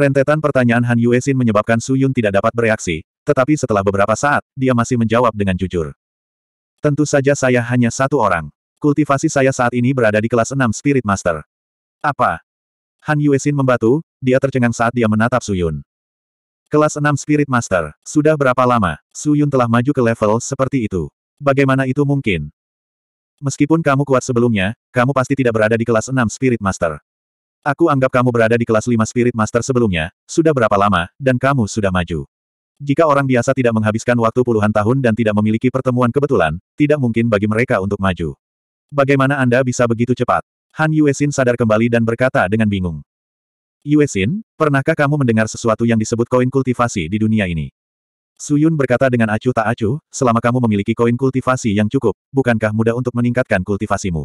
Rentetan pertanyaan Han Yuesin menyebabkan Su Yun tidak dapat bereaksi, tetapi setelah beberapa saat, dia masih menjawab dengan jujur. Tentu saja saya hanya satu orang. Kultivasi saya saat ini berada di kelas 6 Spirit Master. Apa? Han Yuesin membatu, dia tercengang saat dia menatap Su Yun. Kelas 6 Spirit Master, sudah berapa lama, Su Yun telah maju ke level seperti itu. Bagaimana itu mungkin? Meskipun kamu kuat sebelumnya, kamu pasti tidak berada di kelas 6 Spirit Master. Aku anggap kamu berada di kelas 5 Spirit Master sebelumnya, sudah berapa lama, dan kamu sudah maju. Jika orang biasa tidak menghabiskan waktu puluhan tahun dan tidak memiliki pertemuan kebetulan, tidak mungkin bagi mereka untuk maju. Bagaimana Anda bisa begitu cepat? Han Yuesin sadar kembali dan berkata dengan bingung. Yuesin, pernahkah kamu mendengar sesuatu yang disebut koin kultivasi di dunia ini? Suyun berkata dengan acuh tak acuh, selama kamu memiliki koin kultivasi yang cukup, bukankah mudah untuk meningkatkan kultivasimu?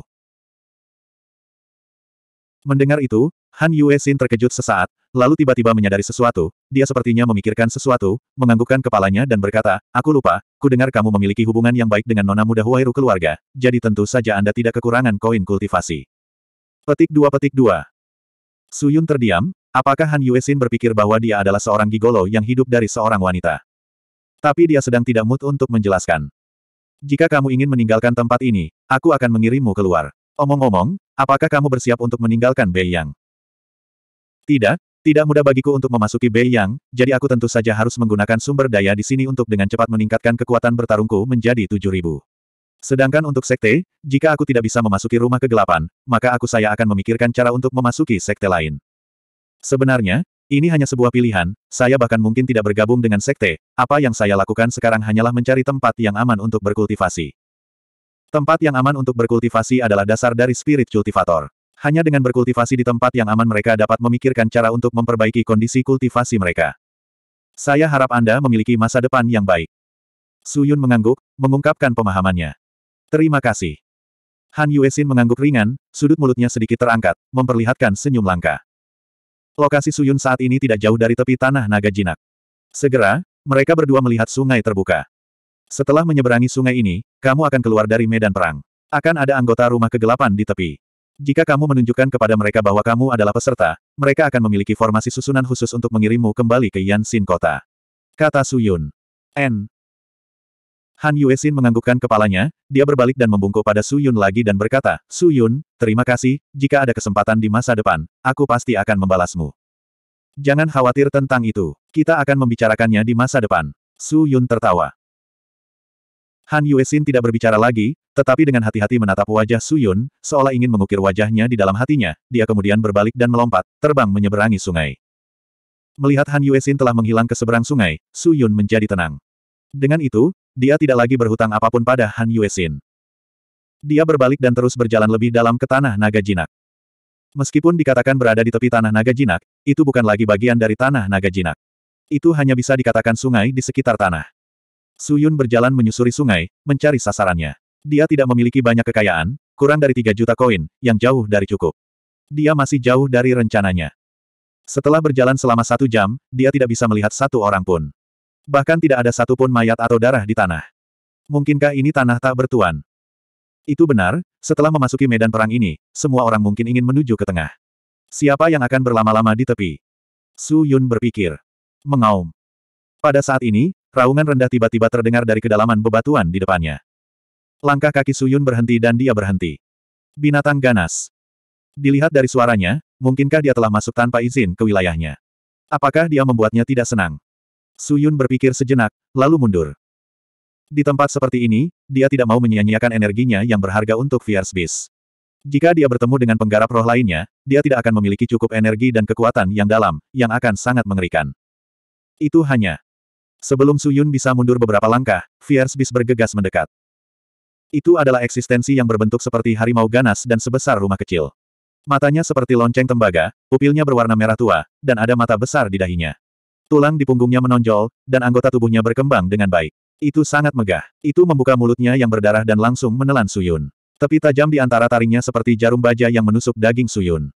Mendengar itu, Han Yue Xin terkejut sesaat, lalu tiba-tiba menyadari sesuatu, dia sepertinya memikirkan sesuatu, menganggukkan kepalanya dan berkata, Aku lupa, ku dengar kamu memiliki hubungan yang baik dengan Nona Muda Huairu keluarga, jadi tentu saja Anda tidak kekurangan koin kultivasi. Petik 2 Petik 2 Suyun terdiam, apakah Han Yue Xin berpikir bahwa dia adalah seorang gigolo yang hidup dari seorang wanita? Tapi dia sedang tidak mood untuk menjelaskan. Jika kamu ingin meninggalkan tempat ini, aku akan mengirimmu keluar. Omong-omong, apakah kamu bersiap untuk meninggalkan Bei Yang? Tidak, tidak mudah bagiku untuk memasuki Bei Yang, jadi aku tentu saja harus menggunakan sumber daya di sini untuk dengan cepat meningkatkan kekuatan bertarungku menjadi 7000. Sedangkan untuk sekte, jika aku tidak bisa memasuki rumah kegelapan, maka aku saya akan memikirkan cara untuk memasuki sekte lain. Sebenarnya, ini hanya sebuah pilihan, saya bahkan mungkin tidak bergabung dengan sekte, apa yang saya lakukan sekarang hanyalah mencari tempat yang aman untuk berkultivasi. Tempat yang aman untuk berkultivasi adalah dasar dari spirit kultivator. Hanya dengan berkultivasi di tempat yang aman mereka dapat memikirkan cara untuk memperbaiki kondisi kultivasi mereka. Saya harap Anda memiliki masa depan yang baik. Su Yun mengangguk, mengungkapkan pemahamannya. Terima kasih. Han Xin mengangguk ringan, sudut mulutnya sedikit terangkat, memperlihatkan senyum langka. Lokasi Su Yun saat ini tidak jauh dari tepi tanah naga jinak. Segera, mereka berdua melihat sungai terbuka. Setelah menyeberangi sungai ini, kamu akan keluar dari medan perang. Akan ada anggota rumah kegelapan di tepi. Jika kamu menunjukkan kepada mereka bahwa kamu adalah peserta, mereka akan memiliki formasi susunan khusus untuk mengirimmu kembali ke Yansin Kota. Kata Suyun. N. Han Yuesin menganggukkan kepalanya, dia berbalik dan membungkuk pada Su Yun lagi dan berkata, Su Yun, terima kasih, jika ada kesempatan di masa depan, aku pasti akan membalasmu. Jangan khawatir tentang itu, kita akan membicarakannya di masa depan. Su Yun tertawa. Han Yuesin tidak berbicara lagi, tetapi dengan hati-hati menatap wajah Su Yun, seolah ingin mengukir wajahnya di dalam hatinya, dia kemudian berbalik dan melompat, terbang menyeberangi sungai. Melihat Han Yuesin telah menghilang ke seberang sungai, Su Yun menjadi tenang. Dengan itu, dia tidak lagi berhutang apapun pada Han Yuesin. Dia berbalik dan terus berjalan lebih dalam ke tanah naga jinak. Meskipun dikatakan berada di tepi tanah naga jinak, itu bukan lagi bagian dari tanah naga jinak. Itu hanya bisa dikatakan sungai di sekitar tanah. Suyun berjalan menyusuri sungai, mencari sasarannya. Dia tidak memiliki banyak kekayaan, kurang dari 3 juta koin, yang jauh dari cukup. Dia masih jauh dari rencananya. Setelah berjalan selama satu jam, dia tidak bisa melihat satu orang pun. Bahkan tidak ada satupun mayat atau darah di tanah. Mungkinkah ini tanah tak bertuan? Itu benar, setelah memasuki medan perang ini, semua orang mungkin ingin menuju ke tengah. Siapa yang akan berlama-lama di tepi? Su Yun berpikir. Mengaum. Pada saat ini, Raungan rendah tiba-tiba terdengar dari kedalaman bebatuan di depannya. Langkah kaki Suyun berhenti dan dia berhenti. Binatang ganas. Dilihat dari suaranya, mungkinkah dia telah masuk tanpa izin ke wilayahnya? Apakah dia membuatnya tidak senang? Suyun berpikir sejenak, lalu mundur. Di tempat seperti ini, dia tidak mau menyia-nyiakan energinya yang berharga untuk Fierce Beast. Jika dia bertemu dengan penggarap roh lainnya, dia tidak akan memiliki cukup energi dan kekuatan yang dalam, yang akan sangat mengerikan. Itu hanya Sebelum Suyun bisa mundur beberapa langkah, Fierce Beast bergegas mendekat. Itu adalah eksistensi yang berbentuk seperti harimau ganas dan sebesar rumah kecil. Matanya seperti lonceng tembaga, pupilnya berwarna merah tua, dan ada mata besar di dahinya. Tulang di punggungnya menonjol, dan anggota tubuhnya berkembang dengan baik. Itu sangat megah. Itu membuka mulutnya yang berdarah dan langsung menelan Suyun. Tepi tajam di antara taringnya seperti jarum baja yang menusuk daging Suyun.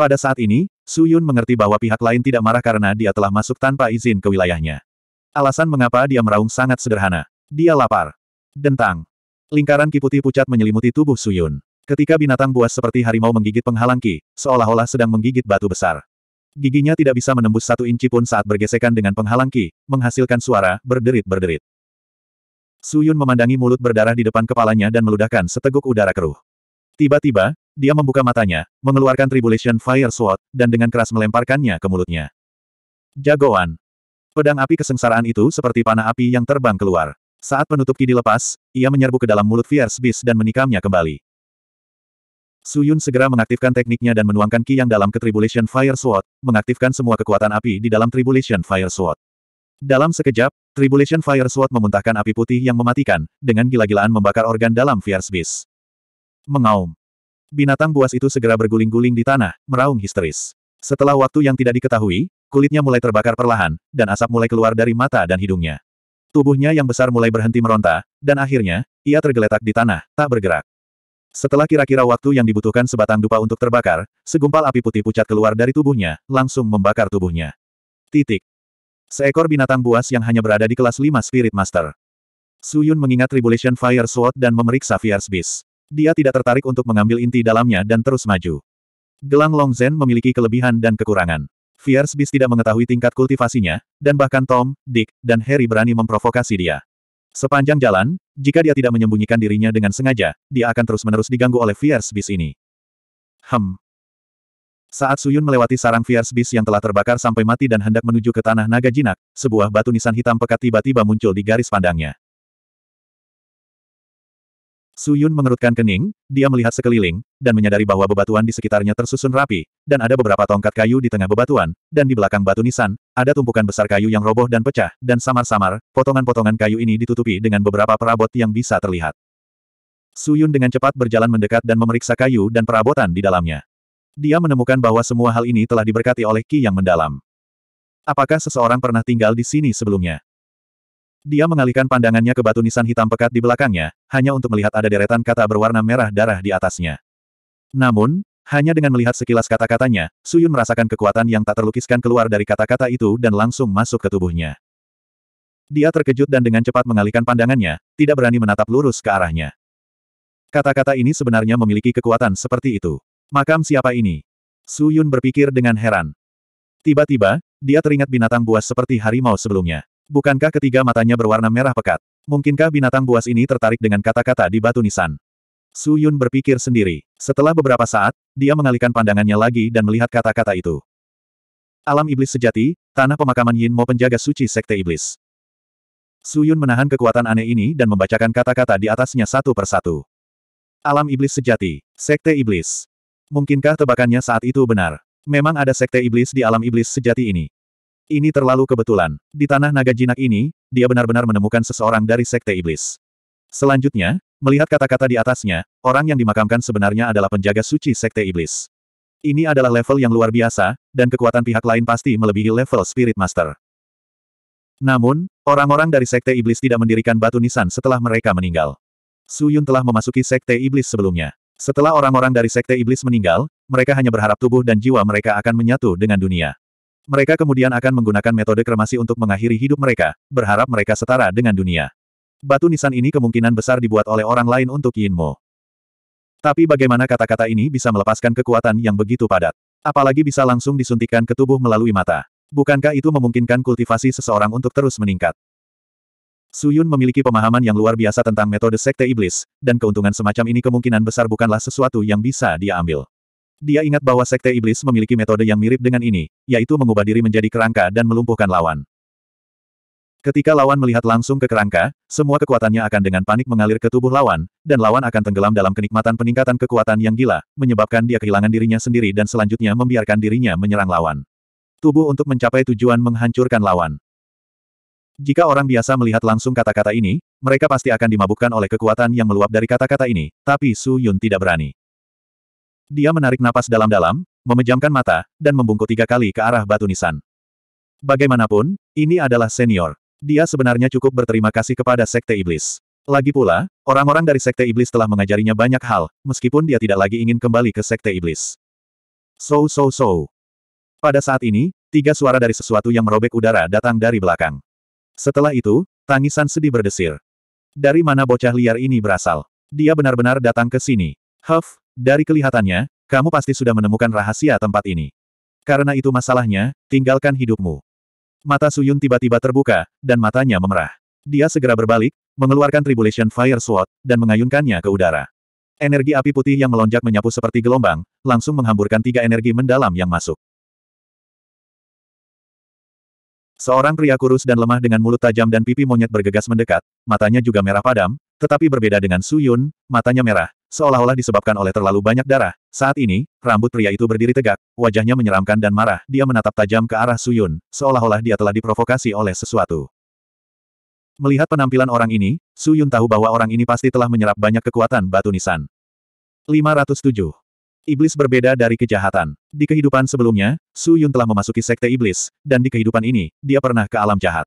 Pada saat ini, Su Yun mengerti bahwa pihak lain tidak marah karena dia telah masuk tanpa izin ke wilayahnya. Alasan mengapa dia meraung sangat sederhana. Dia lapar. Dentang. Lingkaran kiputi pucat menyelimuti tubuh Su Yun. Ketika binatang buas seperti harimau menggigit penghalang ki, seolah-olah sedang menggigit batu besar. Giginya tidak bisa menembus satu inci pun saat bergesekan dengan penghalang ki, menghasilkan suara berderit-berderit. Suyun memandangi mulut berdarah di depan kepalanya dan meludahkan seteguk udara keruh. Tiba-tiba, dia membuka matanya, mengeluarkan Tribulation Fire Sword, dan dengan keras melemparkannya ke mulutnya. Jagoan. Pedang api kesengsaraan itu seperti panah api yang terbang keluar. Saat penutup ki dilepas, ia menyerbu ke dalam mulut Fierce Beast dan menikamnya kembali. Suyun segera mengaktifkan tekniknya dan menuangkan ki yang dalam ke Tribulation Fire Sword, mengaktifkan semua kekuatan api di dalam Tribulation Fire Sword. Dalam sekejap, Tribulation Fire Sword memuntahkan api putih yang mematikan, dengan gila-gilaan membakar organ dalam Fierce Beast. Mengaum. Binatang buas itu segera berguling-guling di tanah, meraung histeris. Setelah waktu yang tidak diketahui, kulitnya mulai terbakar perlahan, dan asap mulai keluar dari mata dan hidungnya. Tubuhnya yang besar mulai berhenti meronta, dan akhirnya, ia tergeletak di tanah, tak bergerak. Setelah kira-kira waktu yang dibutuhkan sebatang dupa untuk terbakar, segumpal api putih pucat keluar dari tubuhnya, langsung membakar tubuhnya. Titik. Seekor binatang buas yang hanya berada di kelas 5 Spirit Master. Suyun mengingat Tribulation Fire Sword dan memeriksa Fierce Beast. Dia tidak tertarik untuk mengambil inti dalamnya dan terus maju. Gelang Zen memiliki kelebihan dan kekurangan. Fierce Beast tidak mengetahui tingkat kultivasinya, dan bahkan Tom, Dick, dan Harry berani memprovokasi dia. Sepanjang jalan, jika dia tidak menyembunyikan dirinya dengan sengaja, dia akan terus-menerus diganggu oleh Fierce Beast ini. Hem. Saat Suyun melewati sarang Fierce Beast yang telah terbakar sampai mati dan hendak menuju ke tanah naga jinak, sebuah batu nisan hitam pekat tiba-tiba muncul di garis pandangnya. Su Yun mengerutkan kening, dia melihat sekeliling, dan menyadari bahwa bebatuan di sekitarnya tersusun rapi, dan ada beberapa tongkat kayu di tengah bebatuan, dan di belakang batu nisan, ada tumpukan besar kayu yang roboh dan pecah, dan samar-samar, potongan-potongan kayu ini ditutupi dengan beberapa perabot yang bisa terlihat. Su Yun dengan cepat berjalan mendekat dan memeriksa kayu dan perabotan di dalamnya. Dia menemukan bahwa semua hal ini telah diberkati oleh Ki yang mendalam. Apakah seseorang pernah tinggal di sini sebelumnya? Dia mengalihkan pandangannya ke batu nisan hitam pekat di belakangnya, hanya untuk melihat ada deretan kata berwarna merah darah di atasnya. Namun, hanya dengan melihat sekilas kata-katanya, Suyun merasakan kekuatan yang tak terlukiskan keluar dari kata-kata itu dan langsung masuk ke tubuhnya. Dia terkejut dan dengan cepat mengalihkan pandangannya, tidak berani menatap lurus ke arahnya. Kata-kata ini sebenarnya memiliki kekuatan seperti itu. Makam siapa ini? Suyun berpikir dengan heran. Tiba-tiba, dia teringat binatang buas seperti harimau sebelumnya. Bukankah ketiga matanya berwarna merah pekat? Mungkinkah binatang buas ini tertarik dengan kata-kata di batu nisan? Su Yun berpikir sendiri. Setelah beberapa saat, dia mengalihkan pandangannya lagi dan melihat kata-kata itu. Alam iblis sejati, tanah pemakaman Yin Mo penjaga suci sekte iblis. Su Yun menahan kekuatan aneh ini dan membacakan kata-kata di atasnya satu persatu. Alam iblis sejati, sekte iblis. Mungkinkah tebakannya saat itu benar? Memang ada sekte iblis di alam iblis sejati ini. Ini terlalu kebetulan. Di tanah naga jinak ini, dia benar-benar menemukan seseorang dari Sekte Iblis. Selanjutnya, melihat kata-kata di atasnya, orang yang dimakamkan sebenarnya adalah penjaga suci Sekte Iblis. Ini adalah level yang luar biasa, dan kekuatan pihak lain pasti melebihi level Spirit Master. Namun, orang-orang dari Sekte Iblis tidak mendirikan batu nisan setelah mereka meninggal. Suyun telah memasuki Sekte Iblis sebelumnya. Setelah orang-orang dari Sekte Iblis meninggal, mereka hanya berharap tubuh dan jiwa mereka akan menyatu dengan dunia. Mereka kemudian akan menggunakan metode kremasi untuk mengakhiri hidup mereka, berharap mereka setara dengan dunia. Batu nisan ini kemungkinan besar dibuat oleh orang lain untuk Yin Mo. Tapi bagaimana kata-kata ini bisa melepaskan kekuatan yang begitu padat? Apalagi bisa langsung disuntikkan ke tubuh melalui mata. Bukankah itu memungkinkan kultivasi seseorang untuk terus meningkat? Suyun memiliki pemahaman yang luar biasa tentang metode sekte iblis, dan keuntungan semacam ini kemungkinan besar bukanlah sesuatu yang bisa dia ambil. Dia ingat bahwa Sekte Iblis memiliki metode yang mirip dengan ini, yaitu mengubah diri menjadi kerangka dan melumpuhkan lawan. Ketika lawan melihat langsung ke kerangka, semua kekuatannya akan dengan panik mengalir ke tubuh lawan, dan lawan akan tenggelam dalam kenikmatan peningkatan kekuatan yang gila, menyebabkan dia kehilangan dirinya sendiri dan selanjutnya membiarkan dirinya menyerang lawan. Tubuh untuk mencapai tujuan menghancurkan lawan. Jika orang biasa melihat langsung kata-kata ini, mereka pasti akan dimabukkan oleh kekuatan yang meluap dari kata-kata ini, tapi Su Yun tidak berani. Dia menarik napas dalam-dalam, memejamkan mata, dan membungkuk tiga kali ke arah batu nisan. Bagaimanapun, ini adalah senior. Dia sebenarnya cukup berterima kasih kepada Sekte Iblis. Lagi pula, orang-orang dari Sekte Iblis telah mengajarinya banyak hal, meskipun dia tidak lagi ingin kembali ke Sekte Iblis. So so so. Pada saat ini, tiga suara dari sesuatu yang merobek udara datang dari belakang. Setelah itu, tangisan sedih berdesir. Dari mana bocah liar ini berasal? Dia benar-benar datang ke sini. Huff, dari kelihatannya, kamu pasti sudah menemukan rahasia tempat ini. Karena itu masalahnya, tinggalkan hidupmu. Mata Suyun tiba-tiba terbuka, dan matanya memerah. Dia segera berbalik, mengeluarkan Tribulation Fire Sword, dan mengayunkannya ke udara. Energi api putih yang melonjak menyapu seperti gelombang, langsung menghamburkan tiga energi mendalam yang masuk. Seorang pria kurus dan lemah dengan mulut tajam dan pipi monyet bergegas mendekat, matanya juga merah padam, tetapi berbeda dengan Suyun, matanya merah, seolah-olah disebabkan oleh terlalu banyak darah. Saat ini, rambut pria itu berdiri tegak, wajahnya menyeramkan dan marah. Dia menatap tajam ke arah Suyun, seolah-olah dia telah diprovokasi oleh sesuatu. Melihat penampilan orang ini, Suyun tahu bahwa orang ini pasti telah menyerap banyak kekuatan batu nisan. 507. Iblis berbeda dari kejahatan. Di kehidupan sebelumnya, Su Yun telah memasuki sekte iblis, dan di kehidupan ini, dia pernah ke alam jahat.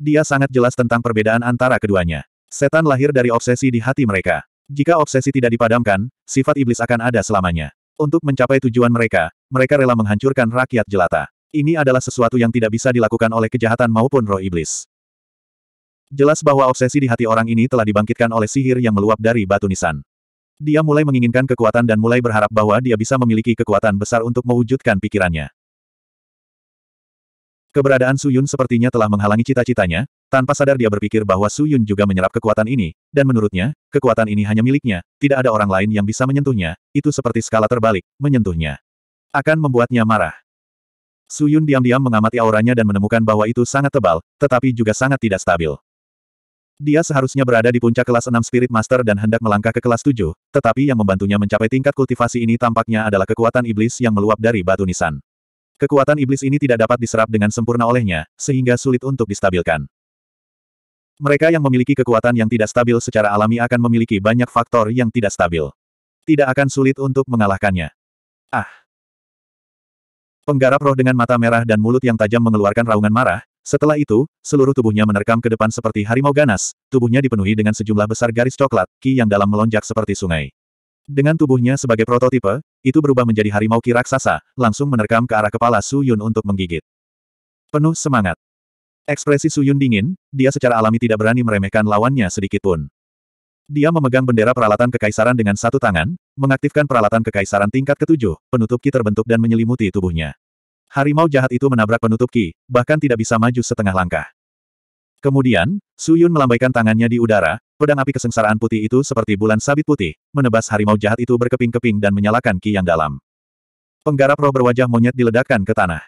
Dia sangat jelas tentang perbedaan antara keduanya. Setan lahir dari obsesi di hati mereka. Jika obsesi tidak dipadamkan, sifat iblis akan ada selamanya. Untuk mencapai tujuan mereka, mereka rela menghancurkan rakyat jelata. Ini adalah sesuatu yang tidak bisa dilakukan oleh kejahatan maupun roh iblis. Jelas bahwa obsesi di hati orang ini telah dibangkitkan oleh sihir yang meluap dari batu nisan. Dia mulai menginginkan kekuatan dan mulai berharap bahwa dia bisa memiliki kekuatan besar untuk mewujudkan pikirannya. Keberadaan Suyun sepertinya telah menghalangi cita-citanya, tanpa sadar dia berpikir bahwa Su Yun juga menyerap kekuatan ini, dan menurutnya, kekuatan ini hanya miliknya, tidak ada orang lain yang bisa menyentuhnya, itu seperti skala terbalik, menyentuhnya. Akan membuatnya marah. Su Yun diam-diam mengamati auranya dan menemukan bahwa itu sangat tebal, tetapi juga sangat tidak stabil. Dia seharusnya berada di puncak kelas 6 Spirit Master dan hendak melangkah ke kelas 7, tetapi yang membantunya mencapai tingkat kultivasi ini tampaknya adalah kekuatan iblis yang meluap dari batu nisan. Kekuatan iblis ini tidak dapat diserap dengan sempurna olehnya, sehingga sulit untuk distabilkan. Mereka yang memiliki kekuatan yang tidak stabil secara alami akan memiliki banyak faktor yang tidak stabil. Tidak akan sulit untuk mengalahkannya. Ah! Penggarap roh dengan mata merah dan mulut yang tajam mengeluarkan raungan marah, setelah itu, seluruh tubuhnya menerkam ke depan seperti harimau ganas, tubuhnya dipenuhi dengan sejumlah besar garis coklat, ki yang dalam melonjak seperti sungai. Dengan tubuhnya sebagai prototipe, itu berubah menjadi harimau ki raksasa, langsung menerkam ke arah kepala Su Yun untuk menggigit. Penuh semangat. Ekspresi Suyun dingin, dia secara alami tidak berani meremehkan lawannya sedikitpun. Dia memegang bendera peralatan kekaisaran dengan satu tangan, mengaktifkan peralatan kekaisaran tingkat ketujuh, penutup ki terbentuk dan menyelimuti tubuhnya. Harimau jahat itu menabrak penutup ki, bahkan tidak bisa maju setengah langkah. Kemudian, Suyun melambaikan tangannya di udara, pedang api kesengsaraan putih itu seperti bulan sabit putih, menebas harimau jahat itu berkeping-keping dan menyalakan ki yang dalam. Penggarap roh berwajah monyet diledakkan ke tanah.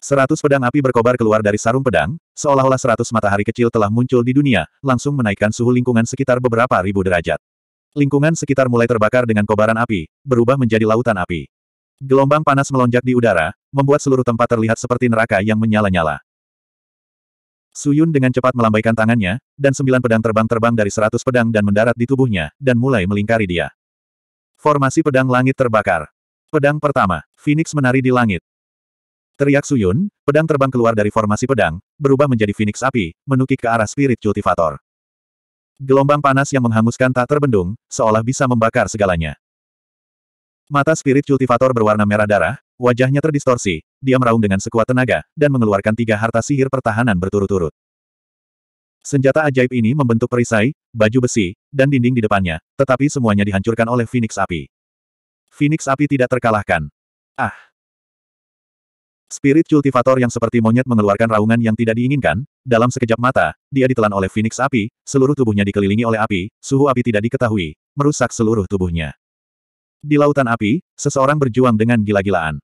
Seratus pedang api berkobar keluar dari sarung pedang, seolah-olah seratus matahari kecil telah muncul di dunia, langsung menaikkan suhu lingkungan sekitar beberapa ribu derajat. Lingkungan sekitar mulai terbakar dengan kobaran api, berubah menjadi lautan api. Gelombang panas melonjak di udara, membuat seluruh tempat terlihat seperti neraka yang menyala-nyala. Suyun dengan cepat melambaikan tangannya, dan sembilan pedang terbang-terbang dari seratus pedang dan mendarat di tubuhnya, dan mulai melingkari dia. Formasi pedang langit terbakar. Pedang pertama, Phoenix menari di langit. Teriak Suyun, pedang terbang keluar dari formasi pedang, berubah menjadi Phoenix api, menukik ke arah Spirit Cultivator. Gelombang panas yang menghanguskan tak terbendung, seolah bisa membakar segalanya. Mata Spirit Cultivator berwarna merah darah, wajahnya terdistorsi, dia meraung dengan sekuat tenaga, dan mengeluarkan tiga harta sihir pertahanan berturut-turut. Senjata ajaib ini membentuk perisai, baju besi, dan dinding di depannya, tetapi semuanya dihancurkan oleh Phoenix api. Phoenix api tidak terkalahkan. Ah! Spirit kultivator yang seperti monyet mengeluarkan raungan yang tidak diinginkan, dalam sekejap mata, dia ditelan oleh Phoenix api, seluruh tubuhnya dikelilingi oleh api, suhu api tidak diketahui, merusak seluruh tubuhnya. Di lautan api, seseorang berjuang dengan gila-gilaan.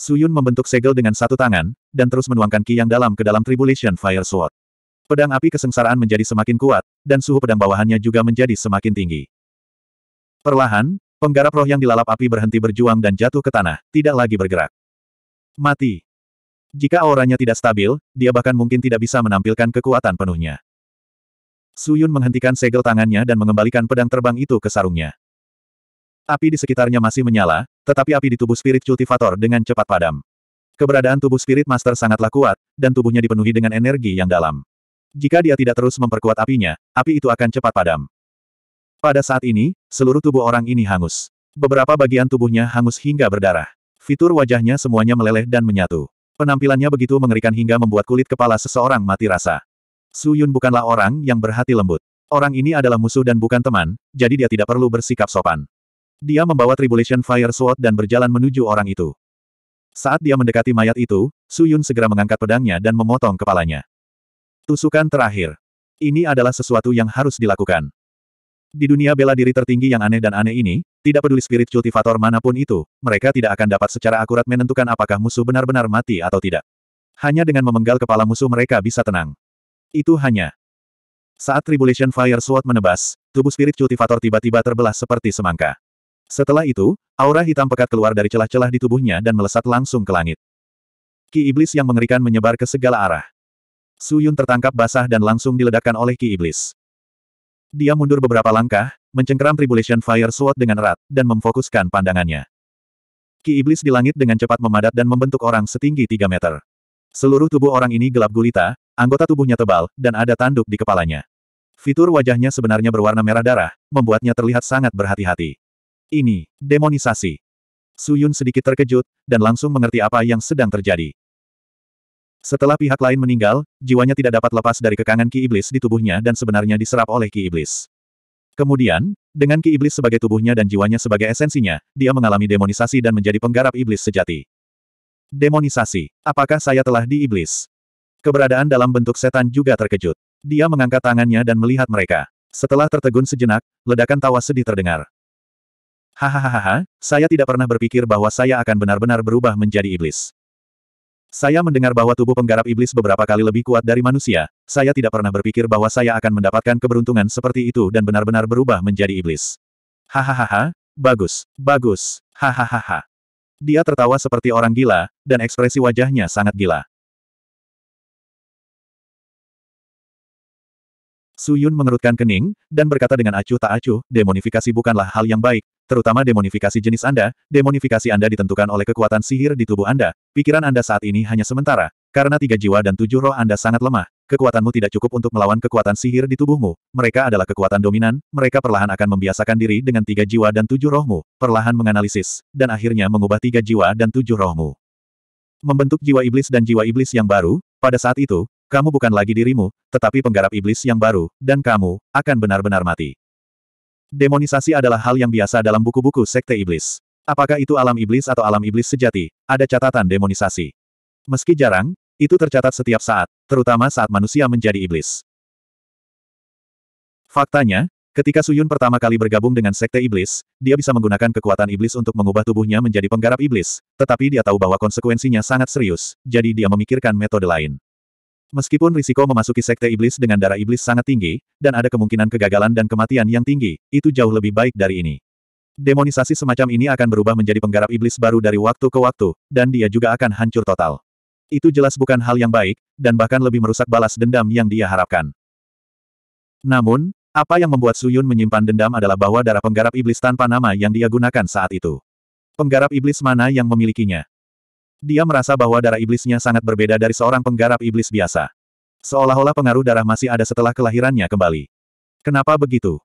Suyun membentuk segel dengan satu tangan, dan terus menuangkan ki yang dalam ke dalam Tribulation Fire Sword. Pedang api kesengsaraan menjadi semakin kuat, dan suhu pedang bawahannya juga menjadi semakin tinggi. Perlahan, penggarap roh yang dilalap api berhenti berjuang dan jatuh ke tanah, tidak lagi bergerak. Mati. Jika auranya tidak stabil, dia bahkan mungkin tidak bisa menampilkan kekuatan penuhnya. Suyun menghentikan segel tangannya dan mengembalikan pedang terbang itu ke sarungnya. Api di sekitarnya masih menyala, tetapi api di tubuh spirit cultivator dengan cepat padam. Keberadaan tubuh spirit master sangatlah kuat, dan tubuhnya dipenuhi dengan energi yang dalam. Jika dia tidak terus memperkuat apinya, api itu akan cepat padam. Pada saat ini, seluruh tubuh orang ini hangus. Beberapa bagian tubuhnya hangus hingga berdarah. Fitur wajahnya semuanya meleleh dan menyatu. Penampilannya begitu mengerikan hingga membuat kulit kepala seseorang mati rasa. Su Yun bukanlah orang yang berhati lembut. Orang ini adalah musuh dan bukan teman, jadi dia tidak perlu bersikap sopan. Dia membawa Tribulation Fire Sword dan berjalan menuju orang itu. Saat dia mendekati mayat itu, Su Yun segera mengangkat pedangnya dan memotong kepalanya. Tusukan terakhir. Ini adalah sesuatu yang harus dilakukan. Di dunia bela diri tertinggi yang aneh dan aneh ini, tidak peduli spirit cultivator manapun itu, mereka tidak akan dapat secara akurat menentukan apakah musuh benar-benar mati atau tidak. Hanya dengan memenggal kepala musuh mereka bisa tenang. Itu hanya. Saat Tribulation Fire Sword menebas, tubuh spirit cultivator tiba-tiba terbelah seperti semangka. Setelah itu, aura hitam pekat keluar dari celah-celah di tubuhnya dan melesat langsung ke langit. Ki iblis yang mengerikan menyebar ke segala arah. Suyun tertangkap basah dan langsung diledakkan oleh ki iblis. Dia mundur beberapa langkah, mencengkeram Tribulation Fire Sword dengan erat, dan memfokuskan pandangannya. Ki Iblis di langit dengan cepat memadat dan membentuk orang setinggi 3 meter. Seluruh tubuh orang ini gelap gulita, anggota tubuhnya tebal, dan ada tanduk di kepalanya. Fitur wajahnya sebenarnya berwarna merah darah, membuatnya terlihat sangat berhati-hati. Ini, demonisasi. Suyun sedikit terkejut, dan langsung mengerti apa yang sedang terjadi. Setelah pihak lain meninggal, jiwanya tidak dapat lepas dari kekangan ki iblis di tubuhnya dan sebenarnya diserap oleh ki iblis. Kemudian, dengan ki iblis sebagai tubuhnya dan jiwanya sebagai esensinya, dia mengalami demonisasi dan menjadi penggarap iblis sejati. Demonisasi. Apakah saya telah di iblis? Keberadaan dalam bentuk setan juga terkejut. Dia mengangkat tangannya dan melihat mereka. Setelah tertegun sejenak, ledakan tawa sedih terdengar. Hahaha, saya tidak pernah berpikir bahwa saya akan benar-benar berubah menjadi iblis. Saya mendengar bahwa tubuh penggarap iblis beberapa kali lebih kuat dari manusia, saya tidak pernah berpikir bahwa saya akan mendapatkan keberuntungan seperti itu dan benar-benar berubah menjadi iblis. Hahaha, bagus, bagus, hahaha. Dia tertawa seperti orang gila, dan ekspresi wajahnya sangat gila. Suyun mengerutkan kening, dan berkata dengan acuh tak acuh, demonifikasi bukanlah hal yang baik, terutama demonifikasi jenis Anda, demonifikasi Anda ditentukan oleh kekuatan sihir di tubuh Anda, pikiran Anda saat ini hanya sementara, karena tiga jiwa dan tujuh roh Anda sangat lemah, kekuatanmu tidak cukup untuk melawan kekuatan sihir di tubuhmu, mereka adalah kekuatan dominan, mereka perlahan akan membiasakan diri dengan tiga jiwa dan tujuh rohmu, perlahan menganalisis, dan akhirnya mengubah tiga jiwa dan tujuh rohmu. Membentuk jiwa iblis dan jiwa iblis yang baru, pada saat itu, kamu bukan lagi dirimu, tetapi penggarap iblis yang baru, dan kamu, akan benar-benar mati. Demonisasi adalah hal yang biasa dalam buku-buku sekte iblis. Apakah itu alam iblis atau alam iblis sejati, ada catatan demonisasi. Meski jarang, itu tercatat setiap saat, terutama saat manusia menjadi iblis. Faktanya, ketika Suyun pertama kali bergabung dengan sekte iblis, dia bisa menggunakan kekuatan iblis untuk mengubah tubuhnya menjadi penggarap iblis, tetapi dia tahu bahwa konsekuensinya sangat serius, jadi dia memikirkan metode lain. Meskipun risiko memasuki sekte iblis dengan darah iblis sangat tinggi, dan ada kemungkinan kegagalan dan kematian yang tinggi, itu jauh lebih baik dari ini. Demonisasi semacam ini akan berubah menjadi penggarap iblis baru dari waktu ke waktu, dan dia juga akan hancur total. Itu jelas bukan hal yang baik, dan bahkan lebih merusak balas dendam yang dia harapkan. Namun, apa yang membuat Suyun menyimpan dendam adalah bahwa darah penggarap iblis tanpa nama yang dia gunakan saat itu. Penggarap iblis mana yang memilikinya? Dia merasa bahwa darah iblisnya sangat berbeda dari seorang penggarap iblis biasa. Seolah-olah pengaruh darah masih ada setelah kelahirannya kembali. Kenapa begitu?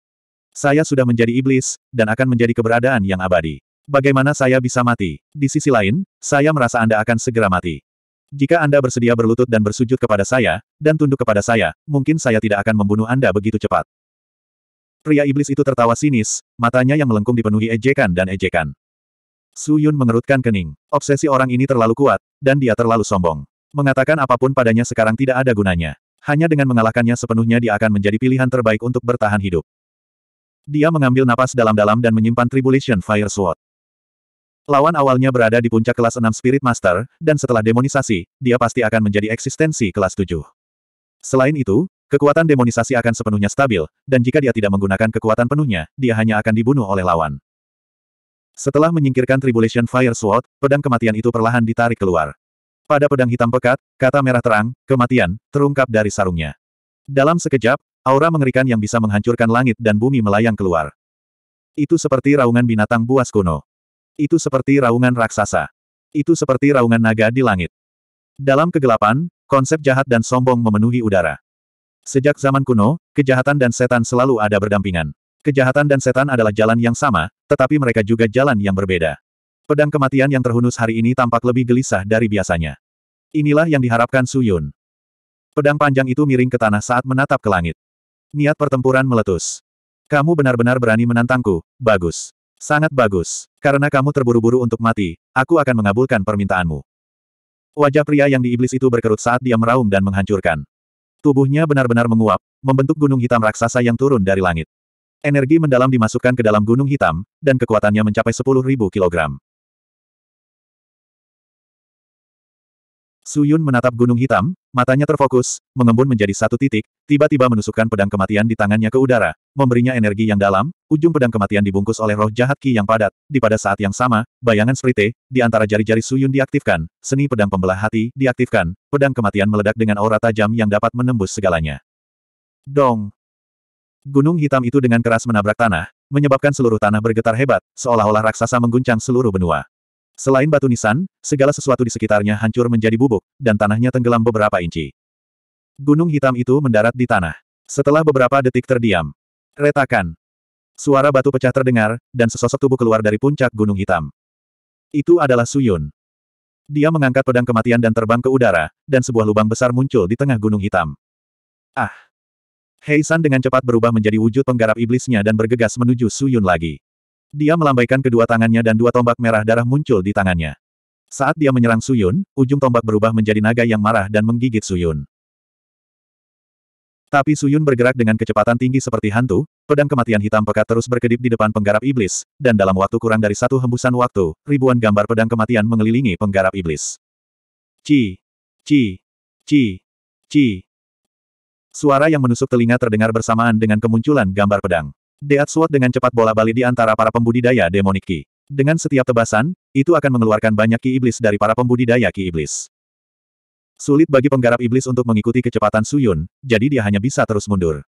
Saya sudah menjadi iblis, dan akan menjadi keberadaan yang abadi. Bagaimana saya bisa mati? Di sisi lain, saya merasa Anda akan segera mati. Jika Anda bersedia berlutut dan bersujud kepada saya, dan tunduk kepada saya, mungkin saya tidak akan membunuh Anda begitu cepat. Pria iblis itu tertawa sinis, matanya yang melengkung dipenuhi ejekan dan ejekan. Su Yun mengerutkan kening. Obsesi orang ini terlalu kuat, dan dia terlalu sombong. Mengatakan apapun padanya sekarang tidak ada gunanya. Hanya dengan mengalahkannya sepenuhnya dia akan menjadi pilihan terbaik untuk bertahan hidup. Dia mengambil napas dalam-dalam dan menyimpan Tribulation Fire Sword. Lawan awalnya berada di puncak kelas 6 Spirit Master, dan setelah demonisasi, dia pasti akan menjadi eksistensi kelas 7. Selain itu, kekuatan demonisasi akan sepenuhnya stabil, dan jika dia tidak menggunakan kekuatan penuhnya, dia hanya akan dibunuh oleh lawan. Setelah menyingkirkan Tribulation Fire Sword, pedang kematian itu perlahan ditarik keluar. Pada pedang hitam pekat, kata merah terang, kematian, terungkap dari sarungnya. Dalam sekejap, aura mengerikan yang bisa menghancurkan langit dan bumi melayang keluar. Itu seperti raungan binatang buas kuno. Itu seperti raungan raksasa. Itu seperti raungan naga di langit. Dalam kegelapan, konsep jahat dan sombong memenuhi udara. Sejak zaman kuno, kejahatan dan setan selalu ada berdampingan. Kejahatan dan setan adalah jalan yang sama, tetapi mereka juga jalan yang berbeda. Pedang kematian yang terhunus hari ini tampak lebih gelisah dari biasanya. Inilah yang diharapkan Su Yun. Pedang panjang itu miring ke tanah saat menatap ke langit. Niat pertempuran meletus. Kamu benar-benar berani menantangku, bagus. Sangat bagus. Karena kamu terburu-buru untuk mati, aku akan mengabulkan permintaanmu. Wajah pria yang di iblis itu berkerut saat dia meraung dan menghancurkan. Tubuhnya benar-benar menguap, membentuk gunung hitam raksasa yang turun dari langit. Energi mendalam dimasukkan ke dalam gunung hitam, dan kekuatannya mencapai 10.000 kilogram. Suyun menatap gunung hitam, matanya terfokus, mengembun menjadi satu titik, tiba-tiba menusukkan pedang kematian di tangannya ke udara, memberinya energi yang dalam, ujung pedang kematian dibungkus oleh roh jahat Ki yang padat, di pada saat yang sama, bayangan sprite, di antara jari-jari Suyun diaktifkan, seni pedang pembelah hati diaktifkan, pedang kematian meledak dengan aura tajam yang dapat menembus segalanya. Dong! Gunung hitam itu dengan keras menabrak tanah, menyebabkan seluruh tanah bergetar hebat, seolah-olah raksasa mengguncang seluruh benua. Selain batu nisan, segala sesuatu di sekitarnya hancur menjadi bubuk, dan tanahnya tenggelam beberapa inci. Gunung hitam itu mendarat di tanah. Setelah beberapa detik terdiam. Retakan. Suara batu pecah terdengar, dan sesosok tubuh keluar dari puncak gunung hitam. Itu adalah Suyun. Dia mengangkat pedang kematian dan terbang ke udara, dan sebuah lubang besar muncul di tengah gunung hitam. Ah! Heisan dengan cepat berubah menjadi wujud penggarap iblisnya dan bergegas menuju Suyun lagi. Dia melambaikan kedua tangannya dan dua tombak merah darah muncul di tangannya. Saat dia menyerang Suyun, ujung tombak berubah menjadi naga yang marah dan menggigit Suyun. Tapi Suyun bergerak dengan kecepatan tinggi seperti hantu, pedang kematian hitam pekat terus berkedip di depan penggarap iblis, dan dalam waktu kurang dari satu hembusan waktu, ribuan gambar pedang kematian mengelilingi penggarap iblis. Ci, ci, ci, ci. Suara yang menusuk telinga terdengar bersamaan dengan kemunculan gambar pedang. Deat Sword dengan cepat bola balik di antara para pembudidaya demonik Ki. Dengan setiap tebasan, itu akan mengeluarkan banyak Ki Iblis dari para pembudidaya Ki Iblis. Sulit bagi penggarap iblis untuk mengikuti kecepatan Suyun, jadi dia hanya bisa terus mundur.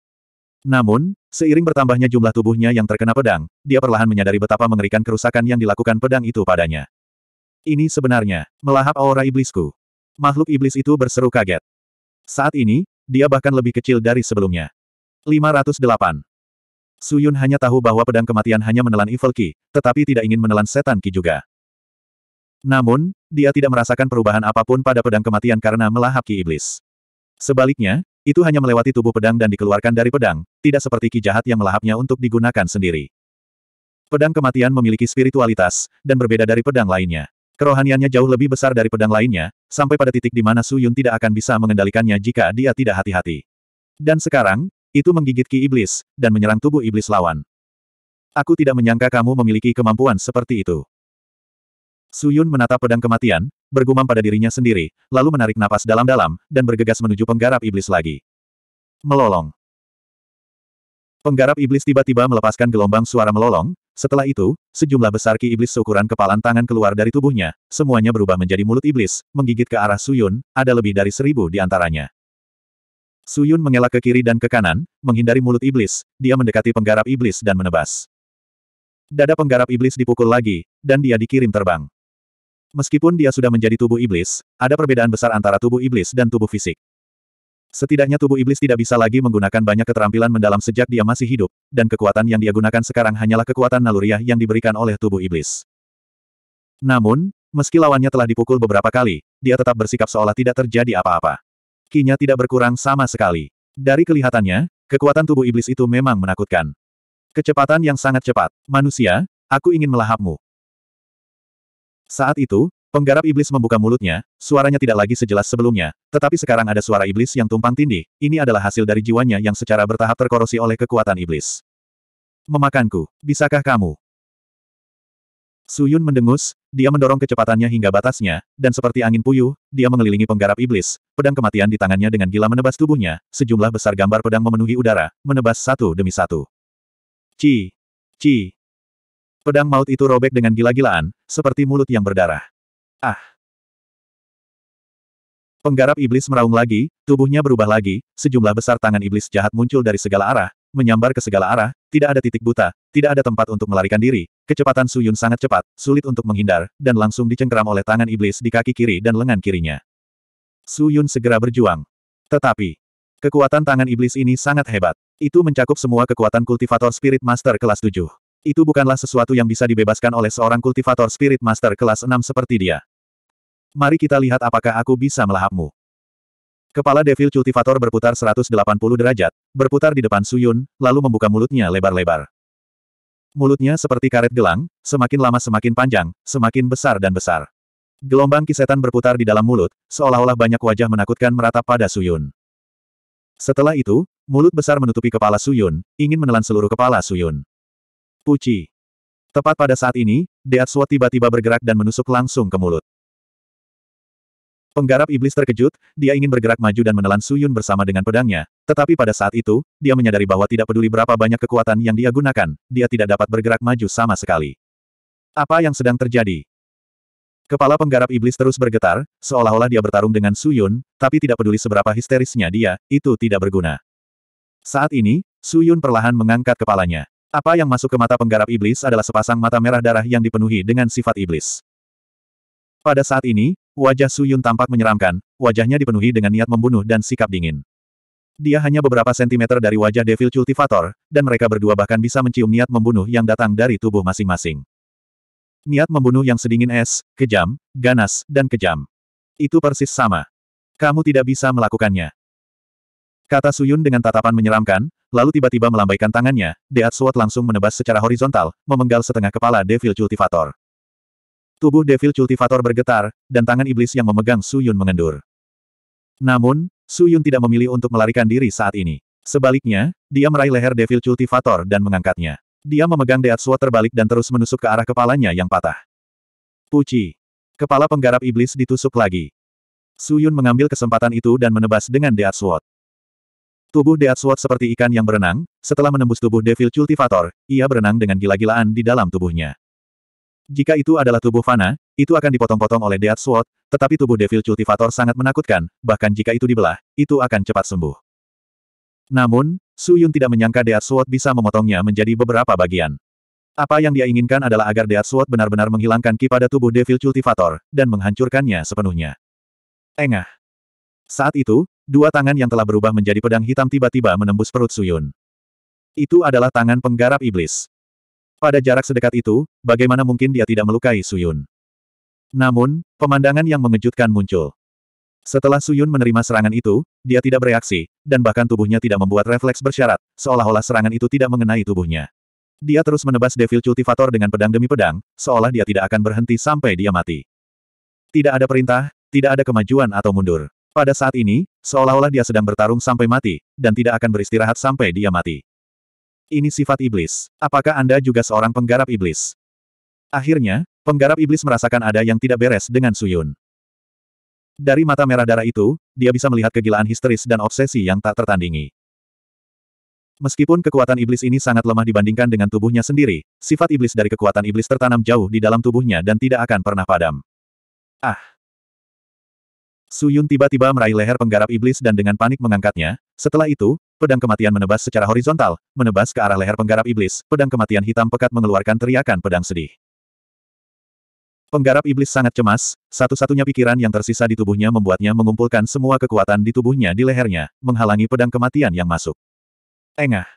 Namun, seiring bertambahnya jumlah tubuhnya yang terkena pedang, dia perlahan menyadari betapa mengerikan kerusakan yang dilakukan pedang itu padanya. Ini sebenarnya, melahap aura iblisku. Makhluk iblis itu berseru kaget. Saat ini, dia bahkan lebih kecil dari sebelumnya. 508. Suyun hanya tahu bahwa pedang kematian hanya menelan Evil Ki, tetapi tidak ingin menelan setan Ki juga. Namun, dia tidak merasakan perubahan apapun pada pedang kematian karena melahap Ki Iblis. Sebaliknya, itu hanya melewati tubuh pedang dan dikeluarkan dari pedang, tidak seperti Ki jahat yang melahapnya untuk digunakan sendiri. Pedang kematian memiliki spiritualitas, dan berbeda dari pedang lainnya. Kerohaniannya jauh lebih besar dari pedang lainnya, sampai pada titik di mana Su Yun tidak akan bisa mengendalikannya jika dia tidak hati-hati. Dan sekarang, itu menggigit ki iblis, dan menyerang tubuh iblis lawan. Aku tidak menyangka kamu memiliki kemampuan seperti itu. Su Yun menatap pedang kematian, bergumam pada dirinya sendiri, lalu menarik napas dalam-dalam, dan bergegas menuju penggarap iblis lagi. Melolong. Penggarap iblis tiba-tiba melepaskan gelombang suara melolong, setelah itu, sejumlah besar ki iblis seukuran kepalan tangan keluar dari tubuhnya, semuanya berubah menjadi mulut iblis, menggigit ke arah Suyun, ada lebih dari seribu di antaranya. Suyun mengelak ke kiri dan ke kanan, menghindari mulut iblis, dia mendekati penggarap iblis dan menebas. Dada penggarap iblis dipukul lagi, dan dia dikirim terbang. Meskipun dia sudah menjadi tubuh iblis, ada perbedaan besar antara tubuh iblis dan tubuh fisik. Setidaknya tubuh iblis tidak bisa lagi menggunakan banyak keterampilan mendalam sejak dia masih hidup, dan kekuatan yang dia gunakan sekarang hanyalah kekuatan naluriah yang diberikan oleh tubuh iblis. Namun, meski lawannya telah dipukul beberapa kali, dia tetap bersikap seolah tidak terjadi apa-apa. Kinya tidak berkurang sama sekali. Dari kelihatannya, kekuatan tubuh iblis itu memang menakutkan. Kecepatan yang sangat cepat. Manusia, aku ingin melahapmu. Saat itu, Penggarap iblis membuka mulutnya, suaranya tidak lagi sejelas sebelumnya, tetapi sekarang ada suara iblis yang tumpang tindih, ini adalah hasil dari jiwanya yang secara bertahap terkorosi oleh kekuatan iblis. Memakanku, bisakah kamu? Suyun mendengus, dia mendorong kecepatannya hingga batasnya, dan seperti angin puyuh, dia mengelilingi penggarap iblis, pedang kematian di tangannya dengan gila menebas tubuhnya, sejumlah besar gambar pedang memenuhi udara, menebas satu demi satu. Ci! Ci! Pedang maut itu robek dengan gila-gilaan, seperti mulut yang berdarah. Ah! Penggarap iblis meraung lagi, tubuhnya berubah lagi, sejumlah besar tangan iblis jahat muncul dari segala arah, menyambar ke segala arah, tidak ada titik buta, tidak ada tempat untuk melarikan diri, kecepatan Suyun sangat cepat, sulit untuk menghindar, dan langsung dicengkeram oleh tangan iblis di kaki kiri dan lengan kirinya. Suyun segera berjuang. Tetapi, kekuatan tangan iblis ini sangat hebat. Itu mencakup semua kekuatan kultivator spirit master kelas 7. Itu bukanlah sesuatu yang bisa dibebaskan oleh seorang kultivator spirit master kelas 6 seperti dia. Mari kita lihat apakah aku bisa melahapmu. Kepala Devil kultivator berputar 180 derajat, berputar di depan Suyun, lalu membuka mulutnya lebar-lebar. Mulutnya seperti karet gelang, semakin lama semakin panjang, semakin besar dan besar. Gelombang kisetan berputar di dalam mulut, seolah-olah banyak wajah menakutkan meratap pada Suyun. Setelah itu, mulut besar menutupi kepala Suyun, ingin menelan seluruh kepala Suyun. Puci. Tepat pada saat ini, Deatsuo tiba-tiba bergerak dan menusuk langsung ke mulut. Penggarap iblis terkejut, dia ingin bergerak maju dan menelan Suyun bersama dengan pedangnya, tetapi pada saat itu, dia menyadari bahwa tidak peduli berapa banyak kekuatan yang dia gunakan, dia tidak dapat bergerak maju sama sekali. Apa yang sedang terjadi? Kepala penggarap iblis terus bergetar, seolah-olah dia bertarung dengan Suyun, tapi tidak peduli seberapa histerisnya dia, itu tidak berguna. Saat ini, Suyun perlahan mengangkat kepalanya. Apa yang masuk ke mata penggarap iblis adalah sepasang mata merah darah yang dipenuhi dengan sifat iblis. Pada saat ini, wajah Su Yun tampak menyeramkan, wajahnya dipenuhi dengan niat membunuh dan sikap dingin. Dia hanya beberapa sentimeter dari wajah Devil Cultivator, dan mereka berdua bahkan bisa mencium niat membunuh yang datang dari tubuh masing-masing. Niat membunuh yang sedingin es, kejam, ganas, dan kejam. Itu persis sama. Kamu tidak bisa melakukannya. Kata Suyun dengan tatapan menyeramkan, lalu tiba-tiba melambaikan tangannya, Deat Sword langsung menebas secara horizontal, memenggal setengah kepala Devil Cultivator. Tubuh Devil Cultivator bergetar, dan tangan iblis yang memegang Suyun mengendur. Namun, Suyun tidak memilih untuk melarikan diri saat ini. Sebaliknya, dia meraih leher Devil Cultivator dan mengangkatnya. Dia memegang Deat Sword terbalik dan terus menusuk ke arah kepalanya yang patah. Puci. Kepala penggarap iblis ditusuk lagi. Suyun mengambil kesempatan itu dan menebas dengan Deat Sword. Tubuh Sword seperti ikan yang berenang, setelah menembus tubuh Devil Cultivator, ia berenang dengan gila-gilaan di dalam tubuhnya. Jika itu adalah tubuh Fana, itu akan dipotong-potong oleh Sword. tetapi tubuh Devil Cultivator sangat menakutkan, bahkan jika itu dibelah, itu akan cepat sembuh. Namun, Su Yun tidak menyangka Sword bisa memotongnya menjadi beberapa bagian. Apa yang dia inginkan adalah agar Sword benar-benar menghilangkan ki pada tubuh Devil Cultivator, dan menghancurkannya sepenuhnya. Engah. Saat itu, Dua tangan yang telah berubah menjadi pedang hitam tiba-tiba menembus perut Suyun. Itu adalah tangan penggarap iblis. Pada jarak sedekat itu, bagaimana mungkin dia tidak melukai Suyun? Namun, pemandangan yang mengejutkan muncul. Setelah Suyun menerima serangan itu, dia tidak bereaksi, dan bahkan tubuhnya tidak membuat refleks bersyarat, seolah-olah serangan itu tidak mengenai tubuhnya. Dia terus menebas Devil Cultivator dengan pedang demi pedang, seolah dia tidak akan berhenti sampai dia mati. Tidak ada perintah, tidak ada kemajuan atau mundur. Pada saat ini, seolah-olah dia sedang bertarung sampai mati, dan tidak akan beristirahat sampai dia mati. Ini sifat iblis. Apakah Anda juga seorang penggarap iblis? Akhirnya, penggarap iblis merasakan ada yang tidak beres dengan Suyun. Dari mata merah darah itu, dia bisa melihat kegilaan histeris dan obsesi yang tak tertandingi. Meskipun kekuatan iblis ini sangat lemah dibandingkan dengan tubuhnya sendiri, sifat iblis dari kekuatan iblis tertanam jauh di dalam tubuhnya dan tidak akan pernah padam. Ah! Suyun tiba-tiba meraih leher penggarap iblis dan dengan panik mengangkatnya. Setelah itu, pedang kematian menebas secara horizontal, menebas ke arah leher penggarap iblis. Pedang kematian hitam pekat mengeluarkan teriakan pedang sedih. Penggarap iblis sangat cemas, satu-satunya pikiran yang tersisa di tubuhnya membuatnya mengumpulkan semua kekuatan di tubuhnya di lehernya, menghalangi pedang kematian yang masuk. Engah.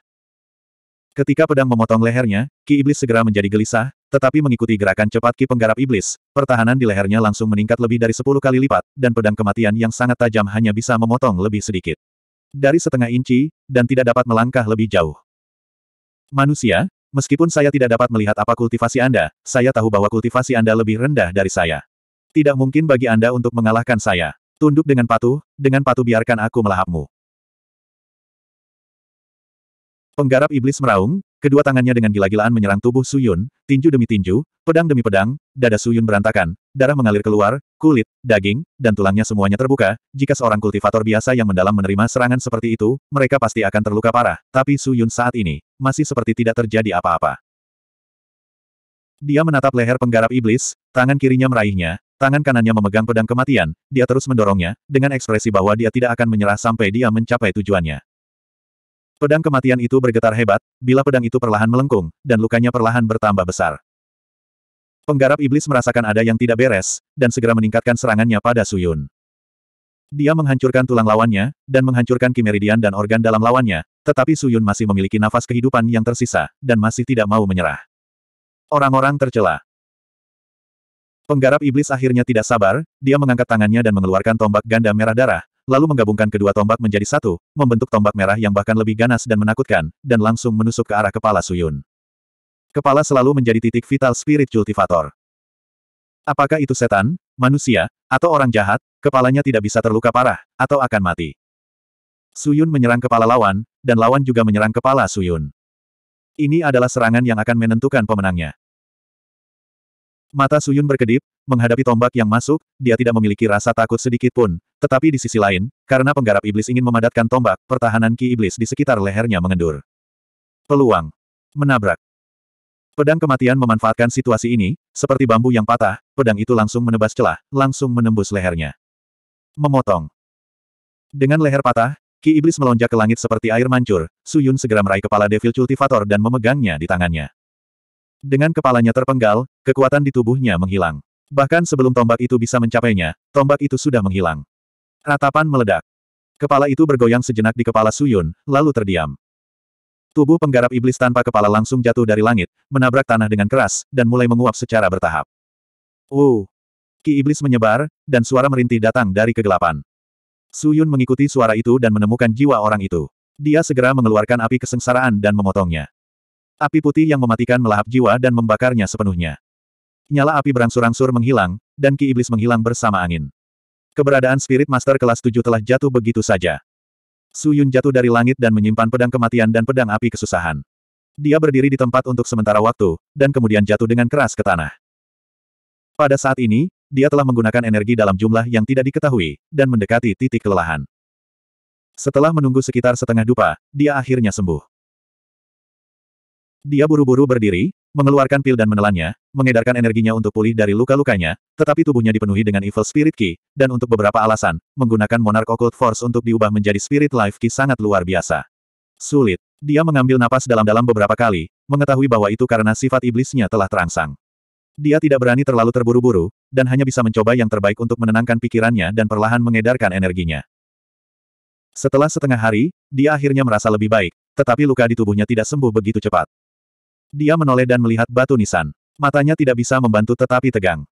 Ketika pedang memotong lehernya, Ki Iblis segera menjadi gelisah, tetapi mengikuti gerakan cepat ki penggarap iblis, pertahanan di lehernya langsung meningkat lebih dari 10 kali lipat, dan pedang kematian yang sangat tajam hanya bisa memotong lebih sedikit. Dari setengah inci, dan tidak dapat melangkah lebih jauh. Manusia, meskipun saya tidak dapat melihat apa kultivasi Anda, saya tahu bahwa kultivasi Anda lebih rendah dari saya. Tidak mungkin bagi Anda untuk mengalahkan saya. Tunduk dengan patuh, dengan patuh biarkan aku melahapmu. Penggarap iblis meraung, Kedua tangannya dengan gila-gilaan menyerang tubuh Suyun, tinju demi tinju, pedang demi pedang, dada Suyun berantakan, darah mengalir keluar, kulit, daging, dan tulangnya semuanya terbuka. Jika seorang kultivator biasa yang mendalam menerima serangan seperti itu, mereka pasti akan terluka parah. Tapi Suyun saat ini, masih seperti tidak terjadi apa-apa. Dia menatap leher penggarap iblis, tangan kirinya meraihnya, tangan kanannya memegang pedang kematian, dia terus mendorongnya, dengan ekspresi bahwa dia tidak akan menyerah sampai dia mencapai tujuannya. Pedang kematian itu bergetar hebat, bila pedang itu perlahan melengkung, dan lukanya perlahan bertambah besar. Penggarap iblis merasakan ada yang tidak beres, dan segera meningkatkan serangannya pada Suyun. Dia menghancurkan tulang lawannya, dan menghancurkan kimeridian dan organ dalam lawannya, tetapi Suyun masih memiliki nafas kehidupan yang tersisa, dan masih tidak mau menyerah. Orang-orang tercela. Penggarap iblis akhirnya tidak sabar, dia mengangkat tangannya dan mengeluarkan tombak ganda merah darah, lalu menggabungkan kedua tombak menjadi satu, membentuk tombak merah yang bahkan lebih ganas dan menakutkan, dan langsung menusuk ke arah kepala Suyun. Kepala selalu menjadi titik vital spirit cultivator. Apakah itu setan, manusia, atau orang jahat, kepalanya tidak bisa terluka parah, atau akan mati. Suyun menyerang kepala lawan, dan lawan juga menyerang kepala Suyun. Ini adalah serangan yang akan menentukan pemenangnya. Mata Suyun berkedip, menghadapi tombak yang masuk, dia tidak memiliki rasa takut sedikit pun. Tetapi di sisi lain, karena penggarap iblis ingin memadatkan tombak, pertahanan ki iblis di sekitar lehernya mengendur. Peluang. Menabrak. Pedang kematian memanfaatkan situasi ini, seperti bambu yang patah, pedang itu langsung menebas celah, langsung menembus lehernya. Memotong. Dengan leher patah, ki iblis melonjak ke langit seperti air mancur, Suyun segera meraih kepala Devil Cultivator dan memegangnya di tangannya. Dengan kepalanya terpenggal, kekuatan di tubuhnya menghilang. Bahkan sebelum tombak itu bisa mencapainya, tombak itu sudah menghilang. Ratapan meledak. Kepala itu bergoyang sejenak di kepala Suyun, lalu terdiam. Tubuh penggarap iblis tanpa kepala langsung jatuh dari langit, menabrak tanah dengan keras, dan mulai menguap secara bertahap. Uh! Ki iblis menyebar, dan suara merintih datang dari kegelapan. Suyun mengikuti suara itu dan menemukan jiwa orang itu. Dia segera mengeluarkan api kesengsaraan dan memotongnya. Api putih yang mematikan melahap jiwa dan membakarnya sepenuhnya. Nyala api berangsur-angsur menghilang, dan ki iblis menghilang bersama angin. Keberadaan Spirit Master kelas 7 telah jatuh begitu saja. Su Yun jatuh dari langit dan menyimpan pedang kematian dan pedang api kesusahan. Dia berdiri di tempat untuk sementara waktu, dan kemudian jatuh dengan keras ke tanah. Pada saat ini, dia telah menggunakan energi dalam jumlah yang tidak diketahui, dan mendekati titik kelelahan. Setelah menunggu sekitar setengah dupa, dia akhirnya sembuh. Dia buru-buru berdiri, mengeluarkan pil dan menelannya, mengedarkan energinya untuk pulih dari luka-lukanya, tetapi tubuhnya dipenuhi dengan Evil Spirit Key, dan untuk beberapa alasan, menggunakan Monarch Occult Force untuk diubah menjadi Spirit Life Key sangat luar biasa. Sulit. Dia mengambil napas dalam-dalam beberapa kali, mengetahui bahwa itu karena sifat iblisnya telah terangsang. Dia tidak berani terlalu terburu-buru, dan hanya bisa mencoba yang terbaik untuk menenangkan pikirannya dan perlahan mengedarkan energinya. Setelah setengah hari, dia akhirnya merasa lebih baik, tetapi luka di tubuhnya tidak sembuh begitu cepat. Dia menoleh dan melihat batu nisan. Matanya tidak bisa membantu tetapi tegang.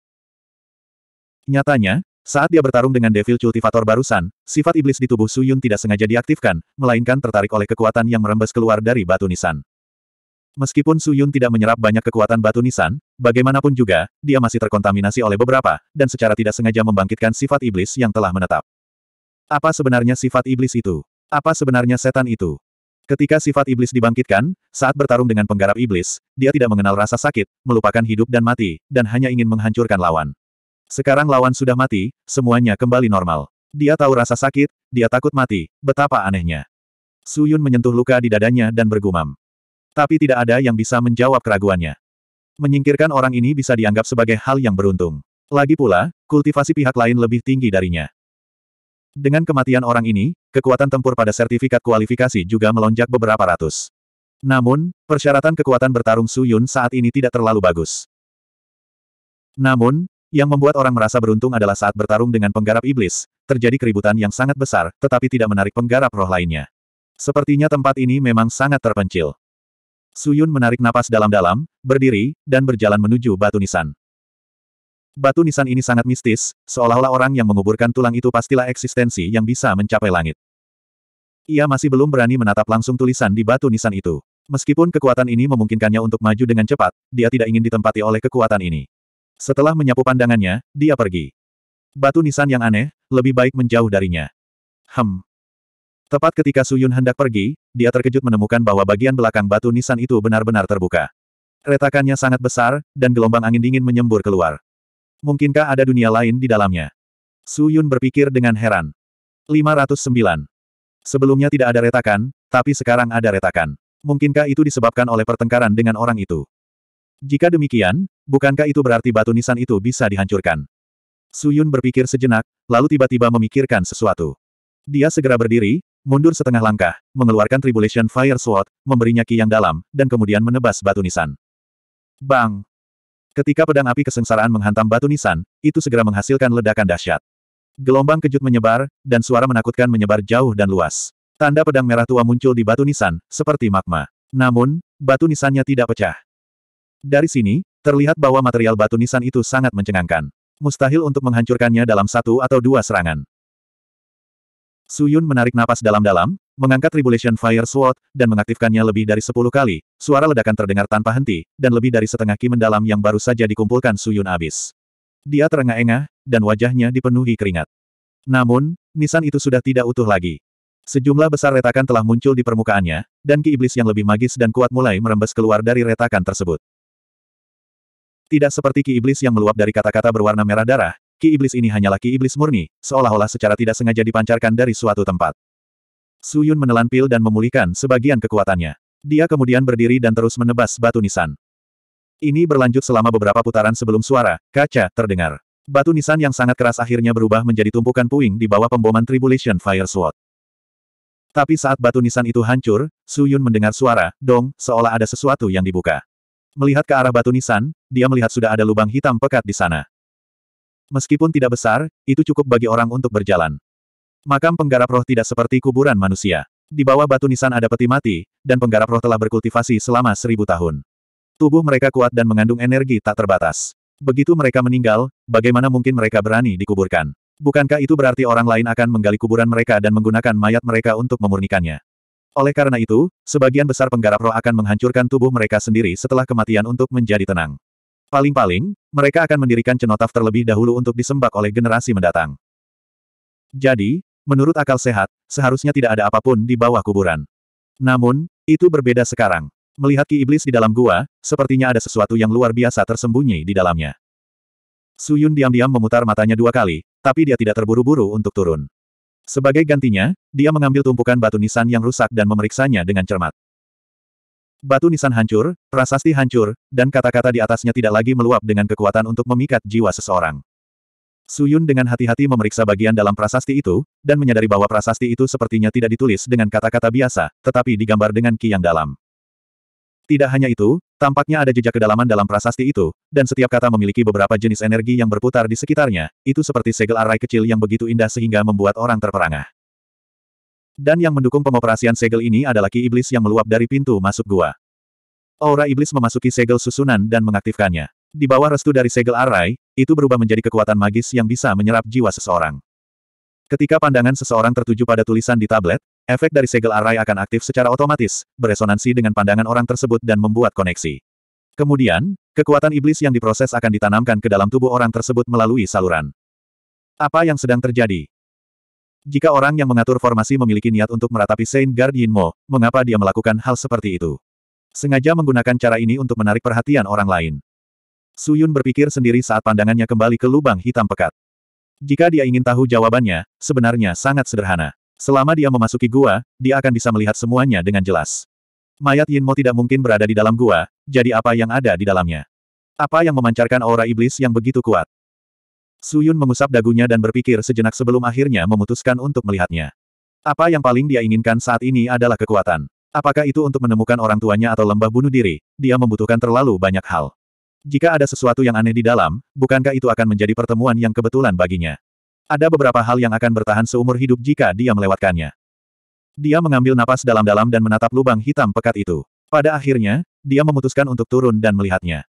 Nyatanya, saat dia bertarung dengan Devil Cultivator barusan, sifat iblis di tubuh Suyun tidak sengaja diaktifkan, melainkan tertarik oleh kekuatan yang merembes keluar dari batu nisan. Meskipun Suyun tidak menyerap banyak kekuatan batu nisan, bagaimanapun juga, dia masih terkontaminasi oleh beberapa, dan secara tidak sengaja membangkitkan sifat iblis yang telah menetap. Apa sebenarnya sifat iblis itu? Apa sebenarnya setan itu? Ketika sifat iblis dibangkitkan, saat bertarung dengan penggarap iblis, dia tidak mengenal rasa sakit, melupakan hidup dan mati, dan hanya ingin menghancurkan lawan. Sekarang lawan sudah mati, semuanya kembali normal. Dia tahu rasa sakit, dia takut mati, betapa anehnya. Su Yun menyentuh luka di dadanya dan bergumam. Tapi tidak ada yang bisa menjawab keraguannya. Menyingkirkan orang ini bisa dianggap sebagai hal yang beruntung. Lagi pula, kultivasi pihak lain lebih tinggi darinya. Dengan kematian orang ini, kekuatan tempur pada sertifikat kualifikasi juga melonjak beberapa ratus. Namun, persyaratan kekuatan bertarung Su Yun saat ini tidak terlalu bagus. Namun, yang membuat orang merasa beruntung adalah saat bertarung dengan penggarap iblis, terjadi keributan yang sangat besar, tetapi tidak menarik penggarap roh lainnya. Sepertinya tempat ini memang sangat terpencil. Suyun menarik napas dalam-dalam, berdiri, dan berjalan menuju batu nisan. Batu nisan ini sangat mistis, seolah-olah orang yang menguburkan tulang itu pastilah eksistensi yang bisa mencapai langit. Ia masih belum berani menatap langsung tulisan di batu nisan itu. Meskipun kekuatan ini memungkinkannya untuk maju dengan cepat, dia tidak ingin ditempati oleh kekuatan ini. Setelah menyapu pandangannya, dia pergi. Batu nisan yang aneh, lebih baik menjauh darinya. Hem. Tepat ketika Suyun hendak pergi, dia terkejut menemukan bahwa bagian belakang batu nisan itu benar-benar terbuka. Retakannya sangat besar, dan gelombang angin dingin menyembur keluar. Mungkinkah ada dunia lain di dalamnya? Su Yun berpikir dengan heran. 509. Sebelumnya tidak ada retakan, tapi sekarang ada retakan. Mungkinkah itu disebabkan oleh pertengkaran dengan orang itu? Jika demikian, bukankah itu berarti batu nisan itu bisa dihancurkan? Su Yun berpikir sejenak, lalu tiba-tiba memikirkan sesuatu. Dia segera berdiri, mundur setengah langkah, mengeluarkan Tribulation Fire Sword, memberinya ki yang dalam, dan kemudian menebas batu nisan. Bang! Ketika pedang api kesengsaraan menghantam batu nisan, itu segera menghasilkan ledakan dahsyat. Gelombang kejut menyebar, dan suara menakutkan menyebar jauh dan luas. Tanda pedang merah tua muncul di batu nisan, seperti magma. Namun, batu nisannya tidak pecah. Dari sini, terlihat bahwa material batu nisan itu sangat mencengangkan. Mustahil untuk menghancurkannya dalam satu atau dua serangan. Su Yun menarik napas dalam-dalam, mengangkat Tribulation Fire Sword, dan mengaktifkannya lebih dari sepuluh kali, suara ledakan terdengar tanpa henti, dan lebih dari setengah ki mendalam yang baru saja dikumpulkan Su Yun abis. Dia terengah-engah, dan wajahnya dipenuhi keringat. Namun, nisan itu sudah tidak utuh lagi. Sejumlah besar retakan telah muncul di permukaannya, dan ki iblis yang lebih magis dan kuat mulai merembes keluar dari retakan tersebut. Tidak seperti ki iblis yang meluap dari kata-kata berwarna merah darah, Ki iblis ini hanyalah ki iblis murni, seolah-olah secara tidak sengaja dipancarkan dari suatu tempat. Su Yun menelan pil dan memulihkan sebagian kekuatannya. Dia kemudian berdiri dan terus menebas batu nisan. Ini berlanjut selama beberapa putaran sebelum suara, kaca, terdengar. Batu nisan yang sangat keras akhirnya berubah menjadi tumpukan puing di bawah pemboman Tribulation Fire Sword. Tapi saat batu nisan itu hancur, Su Yun mendengar suara, dong, seolah ada sesuatu yang dibuka. Melihat ke arah batu nisan, dia melihat sudah ada lubang hitam pekat di sana. Meskipun tidak besar, itu cukup bagi orang untuk berjalan. Makam penggarap roh tidak seperti kuburan manusia. Di bawah batu nisan ada peti mati, dan penggarap roh telah berkultivasi selama seribu tahun. Tubuh mereka kuat dan mengandung energi tak terbatas. Begitu mereka meninggal, bagaimana mungkin mereka berani dikuburkan? Bukankah itu berarti orang lain akan menggali kuburan mereka dan menggunakan mayat mereka untuk memurnikannya? Oleh karena itu, sebagian besar penggarap roh akan menghancurkan tubuh mereka sendiri setelah kematian untuk menjadi tenang. Paling-paling, mereka akan mendirikan cenotaf terlebih dahulu untuk disembak oleh generasi mendatang. Jadi, menurut akal sehat, seharusnya tidak ada apapun di bawah kuburan. Namun, itu berbeda sekarang. Melihat ki iblis di dalam gua, sepertinya ada sesuatu yang luar biasa tersembunyi di dalamnya. Suyun diam-diam memutar matanya dua kali, tapi dia tidak terburu-buru untuk turun. Sebagai gantinya, dia mengambil tumpukan batu nisan yang rusak dan memeriksanya dengan cermat. Batu nisan hancur, prasasti hancur, dan kata-kata di atasnya tidak lagi meluap dengan kekuatan untuk memikat jiwa seseorang. Suyun dengan hati-hati memeriksa bagian dalam prasasti itu, dan menyadari bahwa prasasti itu sepertinya tidak ditulis dengan kata-kata biasa, tetapi digambar dengan ki yang dalam. Tidak hanya itu, tampaknya ada jejak kedalaman dalam prasasti itu, dan setiap kata memiliki beberapa jenis energi yang berputar di sekitarnya, itu seperti segel arai kecil yang begitu indah sehingga membuat orang terperangah. Dan yang mendukung pengoperasian segel ini adalah ki iblis yang meluap dari pintu masuk gua. Aura iblis memasuki segel susunan dan mengaktifkannya. Di bawah restu dari segel arai, itu berubah menjadi kekuatan magis yang bisa menyerap jiwa seseorang. Ketika pandangan seseorang tertuju pada tulisan di tablet, efek dari segel arai akan aktif secara otomatis, beresonansi dengan pandangan orang tersebut dan membuat koneksi. Kemudian, kekuatan iblis yang diproses akan ditanamkan ke dalam tubuh orang tersebut melalui saluran. Apa yang sedang terjadi? Jika orang yang mengatur formasi memiliki niat untuk meratapi Saint Guardian Mo, mengapa dia melakukan hal seperti itu? Sengaja menggunakan cara ini untuk menarik perhatian orang lain. Suyun berpikir sendiri saat pandangannya kembali ke lubang hitam pekat. Jika dia ingin tahu jawabannya, sebenarnya sangat sederhana. Selama dia memasuki gua, dia akan bisa melihat semuanya dengan jelas. Mayat Yin Mo tidak mungkin berada di dalam gua, jadi apa yang ada di dalamnya? Apa yang memancarkan aura iblis yang begitu kuat? Suyun mengusap dagunya dan berpikir sejenak sebelum akhirnya memutuskan untuk melihatnya. Apa yang paling dia inginkan saat ini adalah kekuatan. Apakah itu untuk menemukan orang tuanya atau lembah bunuh diri, dia membutuhkan terlalu banyak hal. Jika ada sesuatu yang aneh di dalam, bukankah itu akan menjadi pertemuan yang kebetulan baginya? Ada beberapa hal yang akan bertahan seumur hidup jika dia melewatkannya. Dia mengambil napas dalam-dalam dan menatap lubang hitam pekat itu. Pada akhirnya, dia memutuskan untuk turun dan melihatnya.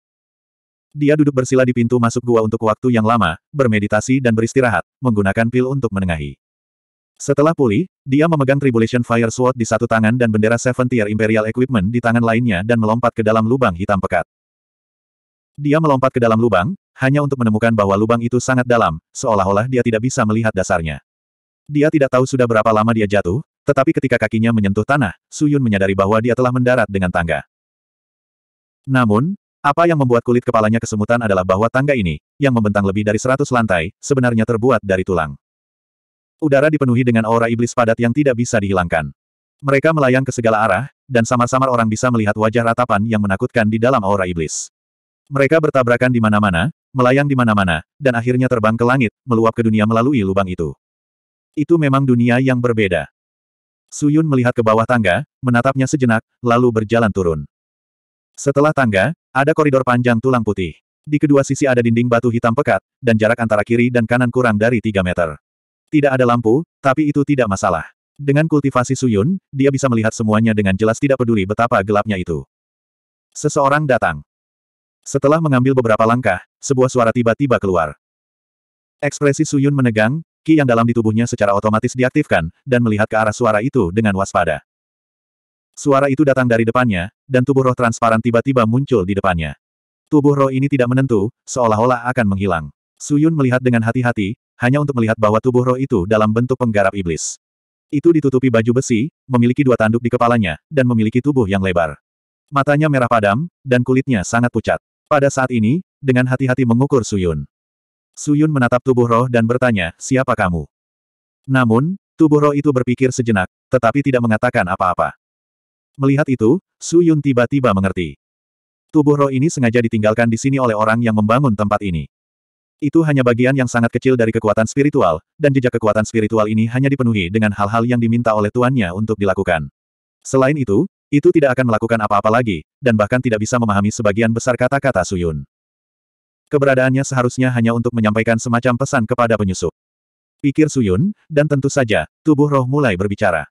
Dia duduk bersila di pintu masuk gua untuk waktu yang lama, bermeditasi dan beristirahat, menggunakan pil untuk menengahi. Setelah pulih, dia memegang Tribulation Fire Sword di satu tangan dan bendera Seven Tier Imperial Equipment di tangan lainnya dan melompat ke dalam lubang hitam pekat. Dia melompat ke dalam lubang, hanya untuk menemukan bahwa lubang itu sangat dalam, seolah-olah dia tidak bisa melihat dasarnya. Dia tidak tahu sudah berapa lama dia jatuh, tetapi ketika kakinya menyentuh tanah, Suyun menyadari bahwa dia telah mendarat dengan tangga. Namun, apa yang membuat kulit kepalanya kesemutan adalah bahwa tangga ini, yang membentang lebih dari seratus lantai, sebenarnya terbuat dari tulang. Udara dipenuhi dengan aura iblis padat yang tidak bisa dihilangkan. Mereka melayang ke segala arah, dan samar-samar orang bisa melihat wajah ratapan yang menakutkan di dalam aura iblis. Mereka bertabrakan di mana-mana, melayang di mana-mana, dan akhirnya terbang ke langit, meluap ke dunia melalui lubang itu. Itu memang dunia yang berbeda. Suyun melihat ke bawah tangga, menatapnya sejenak, lalu berjalan turun. Setelah tangga, ada koridor panjang tulang putih. Di kedua sisi ada dinding batu hitam pekat, dan jarak antara kiri dan kanan kurang dari 3 meter. Tidak ada lampu, tapi itu tidak masalah. Dengan kultivasi Suyun, dia bisa melihat semuanya dengan jelas tidak peduli betapa gelapnya itu. Seseorang datang. Setelah mengambil beberapa langkah, sebuah suara tiba-tiba keluar. Ekspresi Suyun menegang, ki yang dalam di tubuhnya secara otomatis diaktifkan, dan melihat ke arah suara itu dengan waspada. Suara itu datang dari depannya, dan tubuh roh transparan tiba-tiba muncul di depannya. Tubuh roh ini tidak menentu, seolah-olah akan menghilang. Suyun melihat dengan hati-hati, hanya untuk melihat bahwa tubuh roh itu dalam bentuk penggarap iblis. Itu ditutupi baju besi, memiliki dua tanduk di kepalanya, dan memiliki tubuh yang lebar. Matanya merah padam, dan kulitnya sangat pucat. Pada saat ini, dengan hati-hati mengukur Suyun. Suyun menatap tubuh roh dan bertanya, siapa kamu? Namun, tubuh roh itu berpikir sejenak, tetapi tidak mengatakan apa-apa. Melihat itu, Su Yun tiba-tiba mengerti. Tubuh roh ini sengaja ditinggalkan di sini oleh orang yang membangun tempat ini. Itu hanya bagian yang sangat kecil dari kekuatan spiritual, dan jejak kekuatan spiritual ini hanya dipenuhi dengan hal-hal yang diminta oleh tuannya untuk dilakukan. Selain itu, itu tidak akan melakukan apa-apa lagi, dan bahkan tidak bisa memahami sebagian besar kata-kata Suyun. Keberadaannya seharusnya hanya untuk menyampaikan semacam pesan kepada penyusup. Pikir Suyun, dan tentu saja, tubuh roh mulai berbicara.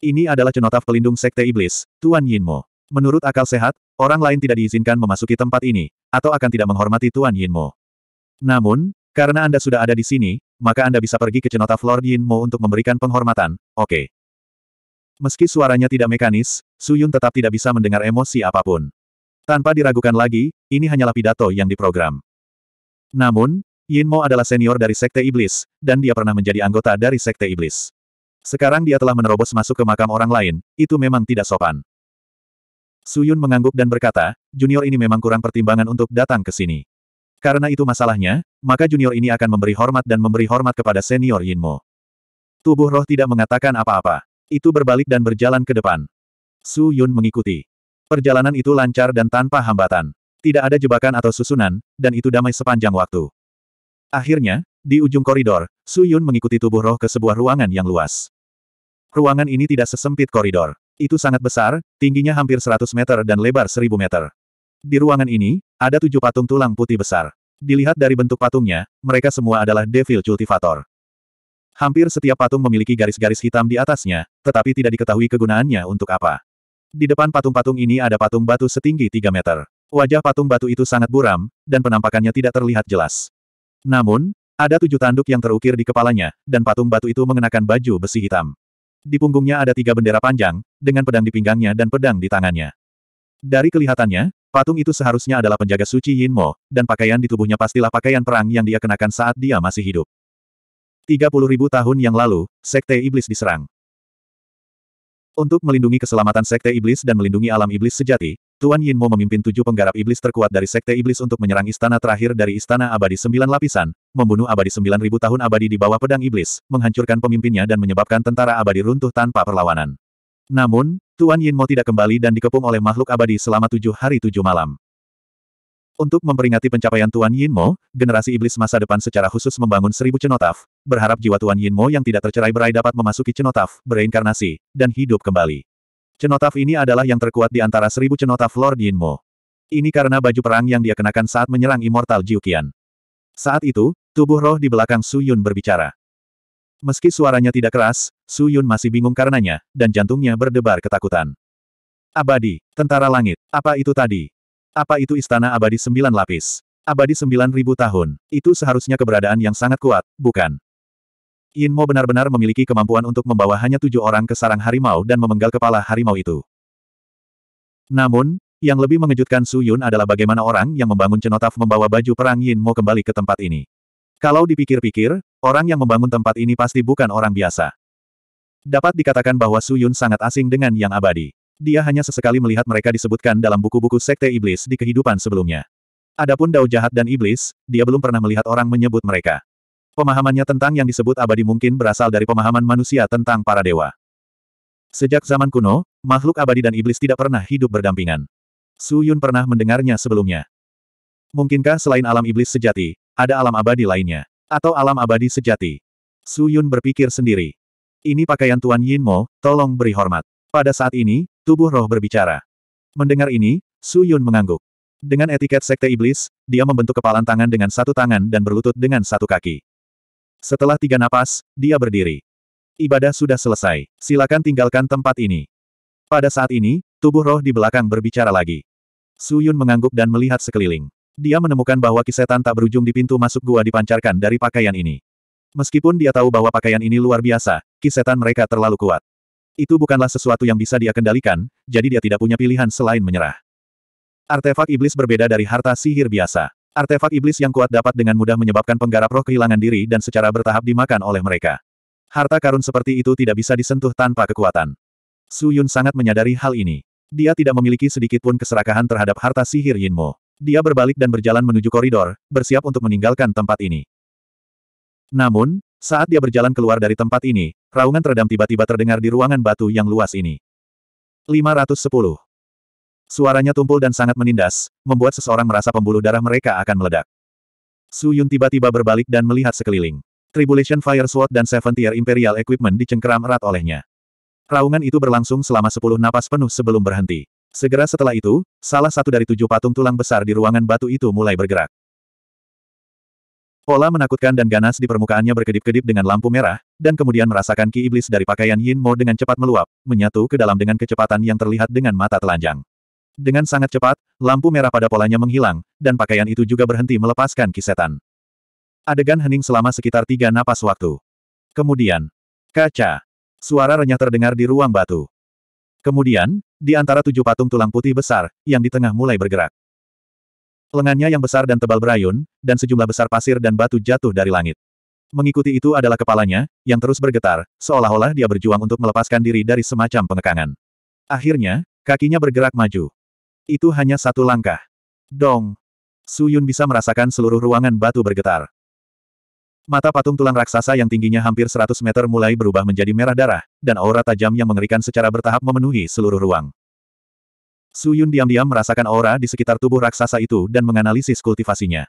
Ini adalah cenotaf pelindung Sekte Iblis, Tuan Yin Mo. Menurut akal sehat, orang lain tidak diizinkan memasuki tempat ini, atau akan tidak menghormati Tuan Yin Mo. Namun, karena Anda sudah ada di sini, maka Anda bisa pergi ke cenotaf Lord Yin Mo untuk memberikan penghormatan, oke. Okay. Meski suaranya tidak mekanis, Suyun tetap tidak bisa mendengar emosi apapun. Tanpa diragukan lagi, ini hanyalah pidato yang diprogram. Namun, Yin Mo adalah senior dari Sekte Iblis, dan dia pernah menjadi anggota dari Sekte Iblis. Sekarang dia telah menerobos masuk ke makam orang lain, itu memang tidak sopan. Suyun mengangguk dan berkata, junior ini memang kurang pertimbangan untuk datang ke sini. Karena itu masalahnya, maka junior ini akan memberi hormat dan memberi hormat kepada senior Yinmo. Tubuh roh tidak mengatakan apa-apa. Itu berbalik dan berjalan ke depan. Su Yun mengikuti. Perjalanan itu lancar dan tanpa hambatan. Tidak ada jebakan atau susunan, dan itu damai sepanjang waktu. Akhirnya, di ujung koridor, Su Yun mengikuti tubuh roh ke sebuah ruangan yang luas. Ruangan ini tidak sesempit koridor. Itu sangat besar, tingginya hampir 100 meter dan lebar 1000 meter. Di ruangan ini, ada tujuh patung tulang putih besar. Dilihat dari bentuk patungnya, mereka semua adalah Devil Cultivator. Hampir setiap patung memiliki garis-garis hitam di atasnya, tetapi tidak diketahui kegunaannya untuk apa. Di depan patung-patung ini ada patung batu setinggi 3 meter. Wajah patung batu itu sangat buram, dan penampakannya tidak terlihat jelas. Namun, ada tujuh tanduk yang terukir di kepalanya, dan patung batu itu mengenakan baju besi hitam. Di punggungnya ada tiga bendera panjang, dengan pedang di pinggangnya dan pedang di tangannya. Dari kelihatannya, patung itu seharusnya adalah penjaga suci Yin Mo, dan pakaian di tubuhnya pastilah pakaian perang yang dia kenakan saat dia masih hidup. 30 ribu tahun yang lalu, Sekte Iblis diserang. Untuk melindungi keselamatan Sekte Iblis dan melindungi alam Iblis sejati, Tuan Yin Mo memimpin tujuh penggarap iblis terkuat dari Sekte Iblis untuk menyerang istana terakhir dari Istana Abadi Sembilan Lapisan, membunuh abadi sembilan ribu tahun abadi di bawah pedang iblis, menghancurkan pemimpinnya dan menyebabkan tentara abadi runtuh tanpa perlawanan. Namun, Tuan Yin Mo tidak kembali dan dikepung oleh makhluk abadi selama tujuh hari tujuh malam. Untuk memperingati pencapaian Tuan Yin Mo, generasi iblis masa depan secara khusus membangun seribu cenotaf, berharap jiwa Tuan Yin Mo yang tidak tercerai berai dapat memasuki cenotaf, bereinkarnasi, dan hidup kembali. Cenotaf ini adalah yang terkuat di antara seribu cenotaf Lord Yinmo. Ini karena baju perang yang dia kenakan saat menyerang Immortal Jiukian. Saat itu, tubuh roh di belakang Su Yun berbicara. Meski suaranya tidak keras, Su Yun masih bingung karenanya, dan jantungnya berdebar ketakutan. Abadi, tentara langit, apa itu tadi? Apa itu istana abadi sembilan lapis? Abadi sembilan ribu tahun, itu seharusnya keberadaan yang sangat kuat, bukan? Yin Mo benar-benar memiliki kemampuan untuk membawa hanya tujuh orang ke sarang harimau dan memenggal kepala harimau itu. Namun, yang lebih mengejutkan Su Yun adalah bagaimana orang yang membangun cenotaf membawa baju perang Yin Mo kembali ke tempat ini. Kalau dipikir-pikir, orang yang membangun tempat ini pasti bukan orang biasa. Dapat dikatakan bahwa Su Yun sangat asing dengan yang abadi. Dia hanya sesekali melihat mereka disebutkan dalam buku-buku sekte iblis di kehidupan sebelumnya. Adapun Dao Jahat dan Iblis, dia belum pernah melihat orang menyebut mereka. Pemahamannya tentang yang disebut abadi mungkin berasal dari pemahaman manusia tentang para dewa. Sejak zaman kuno, makhluk abadi dan iblis tidak pernah hidup berdampingan. Su Yun pernah mendengarnya sebelumnya. Mungkinkah selain alam iblis sejati, ada alam abadi lainnya? Atau alam abadi sejati? Su Yun berpikir sendiri. Ini pakaian Tuan Yin Mo, tolong beri hormat. Pada saat ini, tubuh roh berbicara. Mendengar ini, Su Yun mengangguk. Dengan etiket sekte iblis, dia membentuk kepalan tangan dengan satu tangan dan berlutut dengan satu kaki. Setelah tiga napas, dia berdiri. Ibadah sudah selesai. Silakan tinggalkan tempat ini. Pada saat ini, tubuh roh di belakang berbicara lagi. Su Yun mengangguk dan melihat sekeliling. Dia menemukan bahwa kisetan tak berujung di pintu masuk gua dipancarkan dari pakaian ini. Meskipun dia tahu bahwa pakaian ini luar biasa, kisetan mereka terlalu kuat. Itu bukanlah sesuatu yang bisa dia kendalikan, jadi dia tidak punya pilihan selain menyerah. Artefak iblis berbeda dari harta sihir biasa. Artefak iblis yang kuat dapat dengan mudah menyebabkan penggarap roh kehilangan diri dan secara bertahap dimakan oleh mereka. Harta karun seperti itu tidak bisa disentuh tanpa kekuatan. Su Yun sangat menyadari hal ini. Dia tidak memiliki sedikitpun keserakahan terhadap harta sihir Yin Mo. Dia berbalik dan berjalan menuju koridor, bersiap untuk meninggalkan tempat ini. Namun, saat dia berjalan keluar dari tempat ini, raungan teredam tiba-tiba terdengar di ruangan batu yang luas ini. 510. Suaranya tumpul dan sangat menindas, membuat seseorang merasa pembuluh darah mereka akan meledak. Su Yun tiba-tiba berbalik dan melihat sekeliling. Tribulation Fire Sword dan Seven Tier Imperial Equipment dicengkeram erat olehnya. Raungan itu berlangsung selama sepuluh napas penuh sebelum berhenti. Segera setelah itu, salah satu dari tujuh patung tulang besar di ruangan batu itu mulai bergerak. Pola menakutkan dan ganas di permukaannya berkedip-kedip dengan lampu merah, dan kemudian merasakan ki iblis dari pakaian Yin Mo dengan cepat meluap, menyatu ke dalam dengan kecepatan yang terlihat dengan mata telanjang. Dengan sangat cepat, lampu merah pada polanya menghilang, dan pakaian itu juga berhenti melepaskan kisetan. Adegan hening selama sekitar tiga napas waktu. Kemudian, kaca. Suara renyah terdengar di ruang batu. Kemudian, di antara tujuh patung tulang putih besar, yang di tengah mulai bergerak. Lengannya yang besar dan tebal berayun, dan sejumlah besar pasir dan batu jatuh dari langit. Mengikuti itu adalah kepalanya, yang terus bergetar, seolah-olah dia berjuang untuk melepaskan diri dari semacam pengekangan. Akhirnya, kakinya bergerak maju. Itu hanya satu langkah. Dong! Su Yun bisa merasakan seluruh ruangan batu bergetar. Mata patung tulang raksasa yang tingginya hampir 100 meter mulai berubah menjadi merah darah, dan aura tajam yang mengerikan secara bertahap memenuhi seluruh ruang. Su Yun diam-diam merasakan aura di sekitar tubuh raksasa itu dan menganalisis kultivasinya.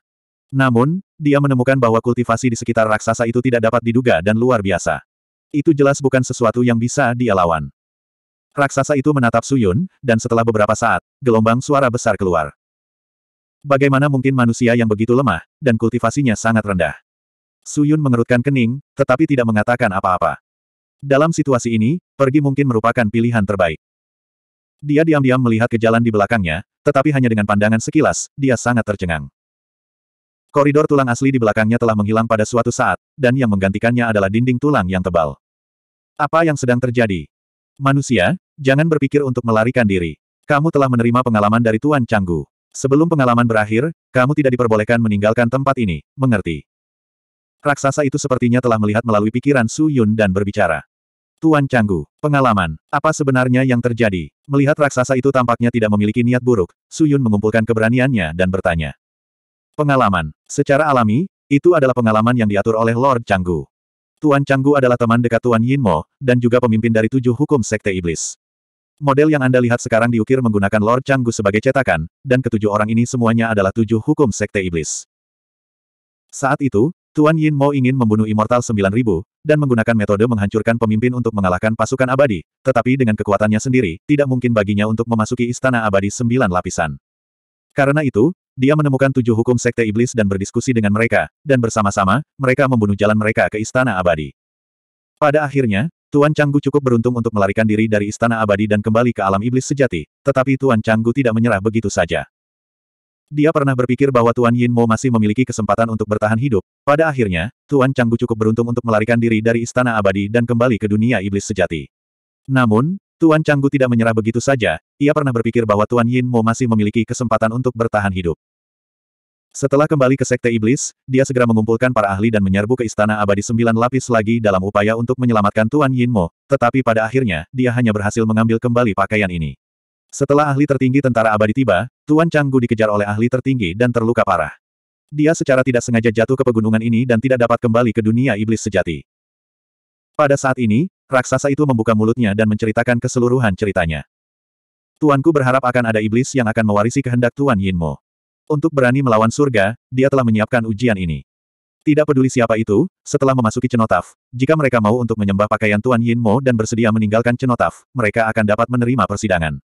Namun, dia menemukan bahwa kultivasi di sekitar raksasa itu tidak dapat diduga dan luar biasa. Itu jelas bukan sesuatu yang bisa dia lawan. Raksasa itu menatap Suyun, dan setelah beberapa saat, gelombang suara besar keluar. Bagaimana mungkin manusia yang begitu lemah, dan kultivasinya sangat rendah? Suyun mengerutkan kening, tetapi tidak mengatakan apa-apa. Dalam situasi ini, pergi mungkin merupakan pilihan terbaik. Dia diam-diam melihat ke jalan di belakangnya, tetapi hanya dengan pandangan sekilas, dia sangat tercengang. Koridor tulang asli di belakangnya telah menghilang pada suatu saat, dan yang menggantikannya adalah dinding tulang yang tebal. Apa yang sedang terjadi? Manusia, jangan berpikir untuk melarikan diri. Kamu telah menerima pengalaman dari Tuan Canggu. Sebelum pengalaman berakhir, kamu tidak diperbolehkan meninggalkan tempat ini, mengerti? Raksasa itu sepertinya telah melihat melalui pikiran Su Yun dan berbicara. Tuan Canggu, pengalaman, apa sebenarnya yang terjadi? Melihat raksasa itu tampaknya tidak memiliki niat buruk, Su Yun mengumpulkan keberaniannya dan bertanya. Pengalaman, secara alami, itu adalah pengalaman yang diatur oleh Lord Canggu. Tuan Canggu adalah teman dekat Tuan Yinmo, dan juga pemimpin dari tujuh hukum Sekte Iblis. Model yang Anda lihat sekarang diukir menggunakan Lord Canggu sebagai cetakan, dan ketujuh orang ini semuanya adalah tujuh hukum Sekte Iblis. Saat itu, Tuan Yinmo ingin membunuh Immortal 9000, dan menggunakan metode menghancurkan pemimpin untuk mengalahkan pasukan abadi, tetapi dengan kekuatannya sendiri, tidak mungkin baginya untuk memasuki istana abadi sembilan lapisan. Karena itu, dia menemukan tujuh hukum sekte iblis dan berdiskusi dengan mereka, dan bersama-sama, mereka membunuh jalan mereka ke Istana Abadi. Pada akhirnya, Tuan Canggu cukup beruntung untuk melarikan diri dari Istana Abadi dan kembali ke alam iblis sejati, tetapi Tuan Canggu tidak menyerah begitu saja. Dia pernah berpikir bahwa Tuan Yin Mo masih memiliki kesempatan untuk bertahan hidup. Pada akhirnya, Tuan Canggu cukup beruntung untuk melarikan diri dari Istana Abadi dan kembali ke dunia iblis sejati. Namun, Tuan Canggu tidak menyerah begitu saja, ia pernah berpikir bahwa Tuan Yin Mo masih memiliki kesempatan untuk bertahan hidup. Setelah kembali ke Sekte Iblis, dia segera mengumpulkan para ahli dan menyerbu ke Istana Abadi Sembilan Lapis lagi dalam upaya untuk menyelamatkan Tuan Yin Mo, tetapi pada akhirnya, dia hanya berhasil mengambil kembali pakaian ini. Setelah ahli tertinggi tentara abadi tiba, Tuan Canggu dikejar oleh ahli tertinggi dan terluka parah. Dia secara tidak sengaja jatuh ke pegunungan ini dan tidak dapat kembali ke dunia iblis sejati. Pada saat ini, raksasa itu membuka mulutnya dan menceritakan keseluruhan ceritanya. Tuanku berharap akan ada iblis yang akan mewarisi kehendak Tuan Yin Mo. Untuk berani melawan surga, dia telah menyiapkan ujian ini. Tidak peduli siapa itu, setelah memasuki cenotaf, jika mereka mau untuk menyembah pakaian Tuan Yin Mo dan bersedia meninggalkan cenotaf, mereka akan dapat menerima persidangan.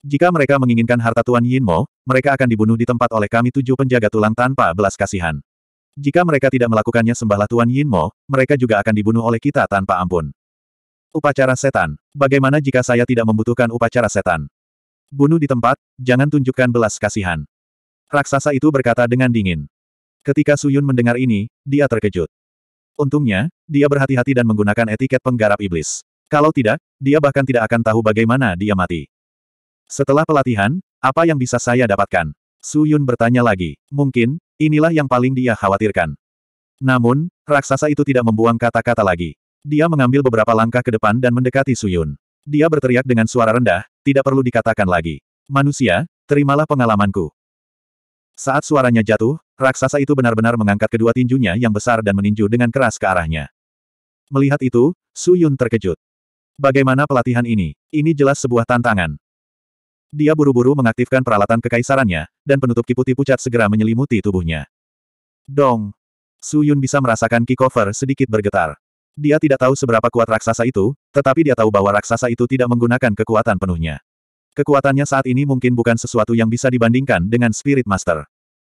Jika mereka menginginkan harta Tuan Yin Mo, mereka akan dibunuh di tempat oleh kami tujuh penjaga tulang tanpa belas kasihan. Jika mereka tidak melakukannya sembahlah Tuan Yin Mo, mereka juga akan dibunuh oleh kita tanpa ampun. Upacara setan. Bagaimana jika saya tidak membutuhkan upacara setan? Bunuh di tempat, jangan tunjukkan belas kasihan. Raksasa itu berkata dengan dingin. Ketika Suyun mendengar ini, dia terkejut. Untungnya, dia berhati-hati dan menggunakan etiket penggarap iblis. Kalau tidak, dia bahkan tidak akan tahu bagaimana dia mati. Setelah pelatihan, apa yang bisa saya dapatkan? Suyun bertanya lagi. Mungkin, inilah yang paling dia khawatirkan. Namun, raksasa itu tidak membuang kata-kata lagi. Dia mengambil beberapa langkah ke depan dan mendekati Suyun. Dia berteriak dengan suara rendah, tidak perlu dikatakan lagi. Manusia, terimalah pengalamanku. Saat suaranya jatuh, raksasa itu benar-benar mengangkat kedua tinjunya yang besar dan meninju dengan keras ke arahnya. Melihat itu, Suyun terkejut. Bagaimana pelatihan ini? Ini jelas sebuah tantangan. Dia buru-buru mengaktifkan peralatan kekaisarannya, dan penutup kiputi pucat segera menyelimuti tubuhnya. Dong! Suyun bisa merasakan kickover sedikit bergetar. Dia tidak tahu seberapa kuat raksasa itu, tetapi dia tahu bahwa raksasa itu tidak menggunakan kekuatan penuhnya. Kekuatannya saat ini mungkin bukan sesuatu yang bisa dibandingkan dengan Spirit Master.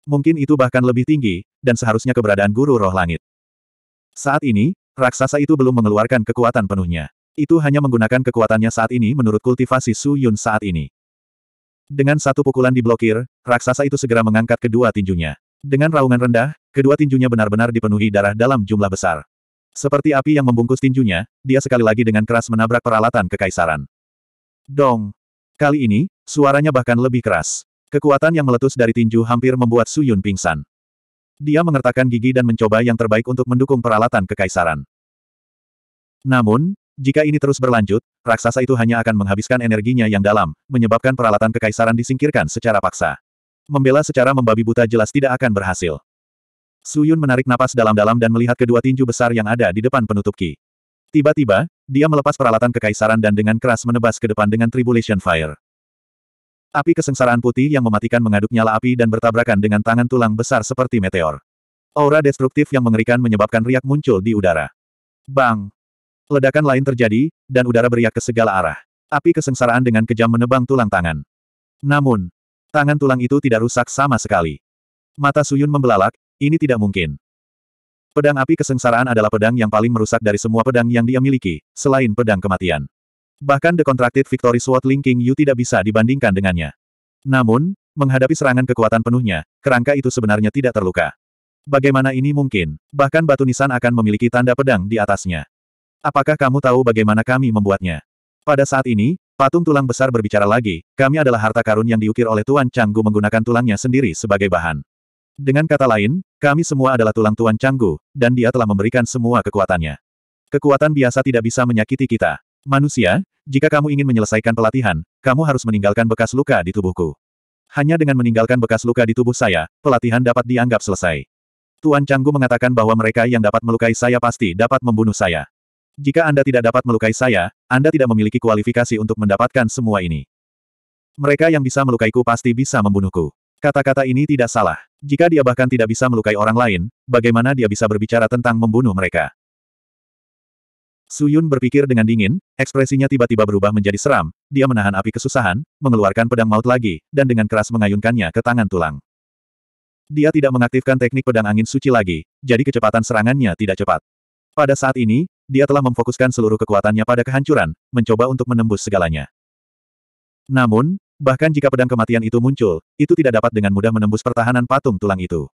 Mungkin itu bahkan lebih tinggi, dan seharusnya keberadaan guru roh langit. Saat ini, raksasa itu belum mengeluarkan kekuatan penuhnya. Itu hanya menggunakan kekuatannya saat ini menurut kultivasi Su Yun saat ini. Dengan satu pukulan diblokir, raksasa itu segera mengangkat kedua tinjunya. Dengan raungan rendah, kedua tinjunya benar-benar dipenuhi darah dalam jumlah besar. Seperti api yang membungkus tinjunya, dia sekali lagi dengan keras menabrak peralatan kekaisaran. Dong! Kali ini, suaranya bahkan lebih keras. Kekuatan yang meletus dari tinju hampir membuat Su Yun pingsan. Dia mengertakkan gigi dan mencoba yang terbaik untuk mendukung peralatan kekaisaran. Namun, jika ini terus berlanjut, raksasa itu hanya akan menghabiskan energinya yang dalam, menyebabkan peralatan kekaisaran disingkirkan secara paksa. Membela secara membabi buta jelas tidak akan berhasil. Suyun menarik napas dalam-dalam dan melihat kedua tinju besar yang ada di depan penutup Ki. Tiba-tiba, dia melepas peralatan kekaisaran dan dengan keras menebas ke depan dengan Tribulation Fire. Api kesengsaraan putih yang mematikan mengaduk nyala api dan bertabrakan dengan tangan tulang besar seperti meteor. Aura destruktif yang mengerikan menyebabkan riak muncul di udara. Bang! Ledakan lain terjadi, dan udara beriak ke segala arah. Api kesengsaraan dengan kejam menebang tulang tangan. Namun, tangan tulang itu tidak rusak sama sekali. Mata Suyun membelalak, ini tidak mungkin. Pedang api kesengsaraan adalah pedang yang paling merusak dari semua pedang yang dia miliki, selain pedang kematian. Bahkan The Contracted Victory Sword Linking Yu tidak bisa dibandingkan dengannya. Namun, menghadapi serangan kekuatan penuhnya, kerangka itu sebenarnya tidak terluka. Bagaimana ini mungkin? Bahkan batu nisan akan memiliki tanda pedang di atasnya. Apakah kamu tahu bagaimana kami membuatnya? Pada saat ini, Patung tulang besar berbicara lagi, kami adalah harta karun yang diukir oleh Tuan Canggu menggunakan tulangnya sendiri sebagai bahan. Dengan kata lain, kami semua adalah tulang tuan Canggu, dan dia telah memberikan semua kekuatannya. Kekuatan biasa tidak bisa menyakiti kita. Manusia, jika kamu ingin menyelesaikan pelatihan, kamu harus meninggalkan bekas luka di tubuhku. Hanya dengan meninggalkan bekas luka di tubuh saya, pelatihan dapat dianggap selesai. Tuan Canggu mengatakan bahwa mereka yang dapat melukai saya pasti dapat membunuh saya. Jika Anda tidak dapat melukai saya, Anda tidak memiliki kualifikasi untuk mendapatkan semua ini. Mereka yang bisa melukaiku pasti bisa membunuhku. Kata-kata ini tidak salah. Jika dia bahkan tidak bisa melukai orang lain, bagaimana dia bisa berbicara tentang membunuh mereka? Suyun berpikir dengan dingin, ekspresinya tiba-tiba berubah menjadi seram, dia menahan api kesusahan, mengeluarkan pedang maut lagi, dan dengan keras mengayunkannya ke tangan tulang. Dia tidak mengaktifkan teknik pedang angin suci lagi, jadi kecepatan serangannya tidak cepat. Pada saat ini, dia telah memfokuskan seluruh kekuatannya pada kehancuran, mencoba untuk menembus segalanya. Namun, Bahkan jika pedang kematian itu muncul, itu tidak dapat dengan mudah menembus pertahanan patung tulang itu.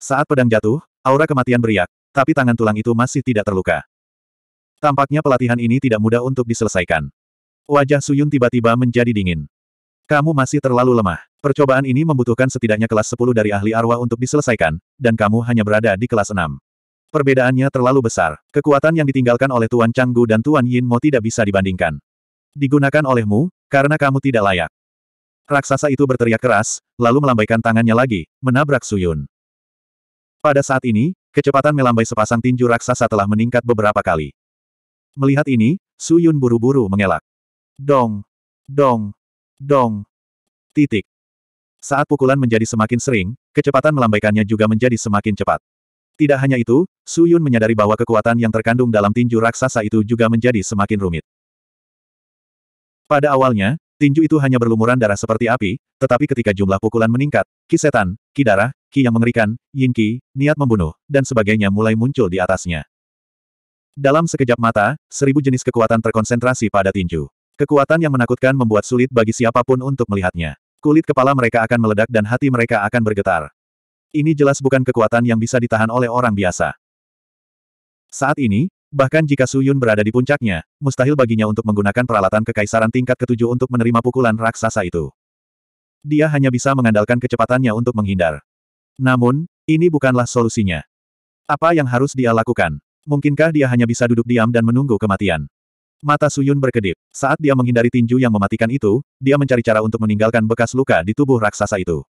Saat pedang jatuh, aura kematian beriak, tapi tangan tulang itu masih tidak terluka. Tampaknya pelatihan ini tidak mudah untuk diselesaikan. Wajah Suyun tiba-tiba menjadi dingin. Kamu masih terlalu lemah. Percobaan ini membutuhkan setidaknya kelas 10 dari ahli arwah untuk diselesaikan, dan kamu hanya berada di kelas 6. Perbedaannya terlalu besar. Kekuatan yang ditinggalkan oleh Tuan Canggu dan Tuan Yin Mo tidak bisa dibandingkan. Digunakan olehmu, karena kamu tidak layak. Raksasa itu berteriak keras, lalu melambaikan tangannya lagi, menabrak Suyun. Pada saat ini, kecepatan melambai sepasang tinju raksasa telah meningkat beberapa kali. Melihat ini, Suyun buru-buru mengelak. Dong, dong, dong, titik. Saat pukulan menjadi semakin sering, kecepatan melambaikannya juga menjadi semakin cepat. Tidak hanya itu, Suyun menyadari bahwa kekuatan yang terkandung dalam tinju raksasa itu juga menjadi semakin rumit. Pada awalnya, Tinju itu hanya berlumuran darah seperti api, tetapi ketika jumlah pukulan meningkat, ki setan, ki darah, ki yang mengerikan, yin ki, niat membunuh, dan sebagainya mulai muncul di atasnya. Dalam sekejap mata, seribu jenis kekuatan terkonsentrasi pada tinju. Kekuatan yang menakutkan membuat sulit bagi siapapun untuk melihatnya. Kulit kepala mereka akan meledak dan hati mereka akan bergetar. Ini jelas bukan kekuatan yang bisa ditahan oleh orang biasa. Saat ini, Bahkan jika Su Yun berada di puncaknya, mustahil baginya untuk menggunakan peralatan kekaisaran tingkat ketujuh untuk menerima pukulan raksasa itu. Dia hanya bisa mengandalkan kecepatannya untuk menghindar. Namun, ini bukanlah solusinya. Apa yang harus dia lakukan? Mungkinkah dia hanya bisa duduk diam dan menunggu kematian? Mata Suyun berkedip. Saat dia menghindari tinju yang mematikan itu, dia mencari cara untuk meninggalkan bekas luka di tubuh raksasa itu.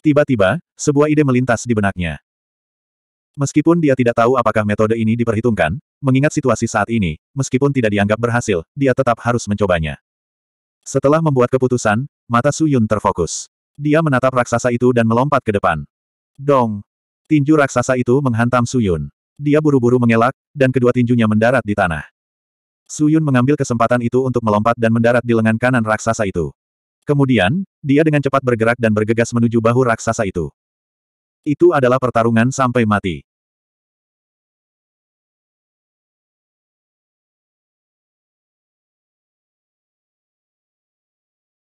Tiba-tiba, sebuah ide melintas di benaknya. Meskipun dia tidak tahu apakah metode ini diperhitungkan, Mengingat situasi saat ini, meskipun tidak dianggap berhasil, dia tetap harus mencobanya. Setelah membuat keputusan, mata Su Yun terfokus. Dia menatap raksasa itu dan melompat ke depan. Dong! Tinju raksasa itu menghantam Su Yun. Dia buru-buru mengelak, dan kedua tinjunya mendarat di tanah. Su Yun mengambil kesempatan itu untuk melompat dan mendarat di lengan kanan raksasa itu. Kemudian, dia dengan cepat bergerak dan bergegas menuju bahu raksasa itu. Itu adalah pertarungan sampai mati.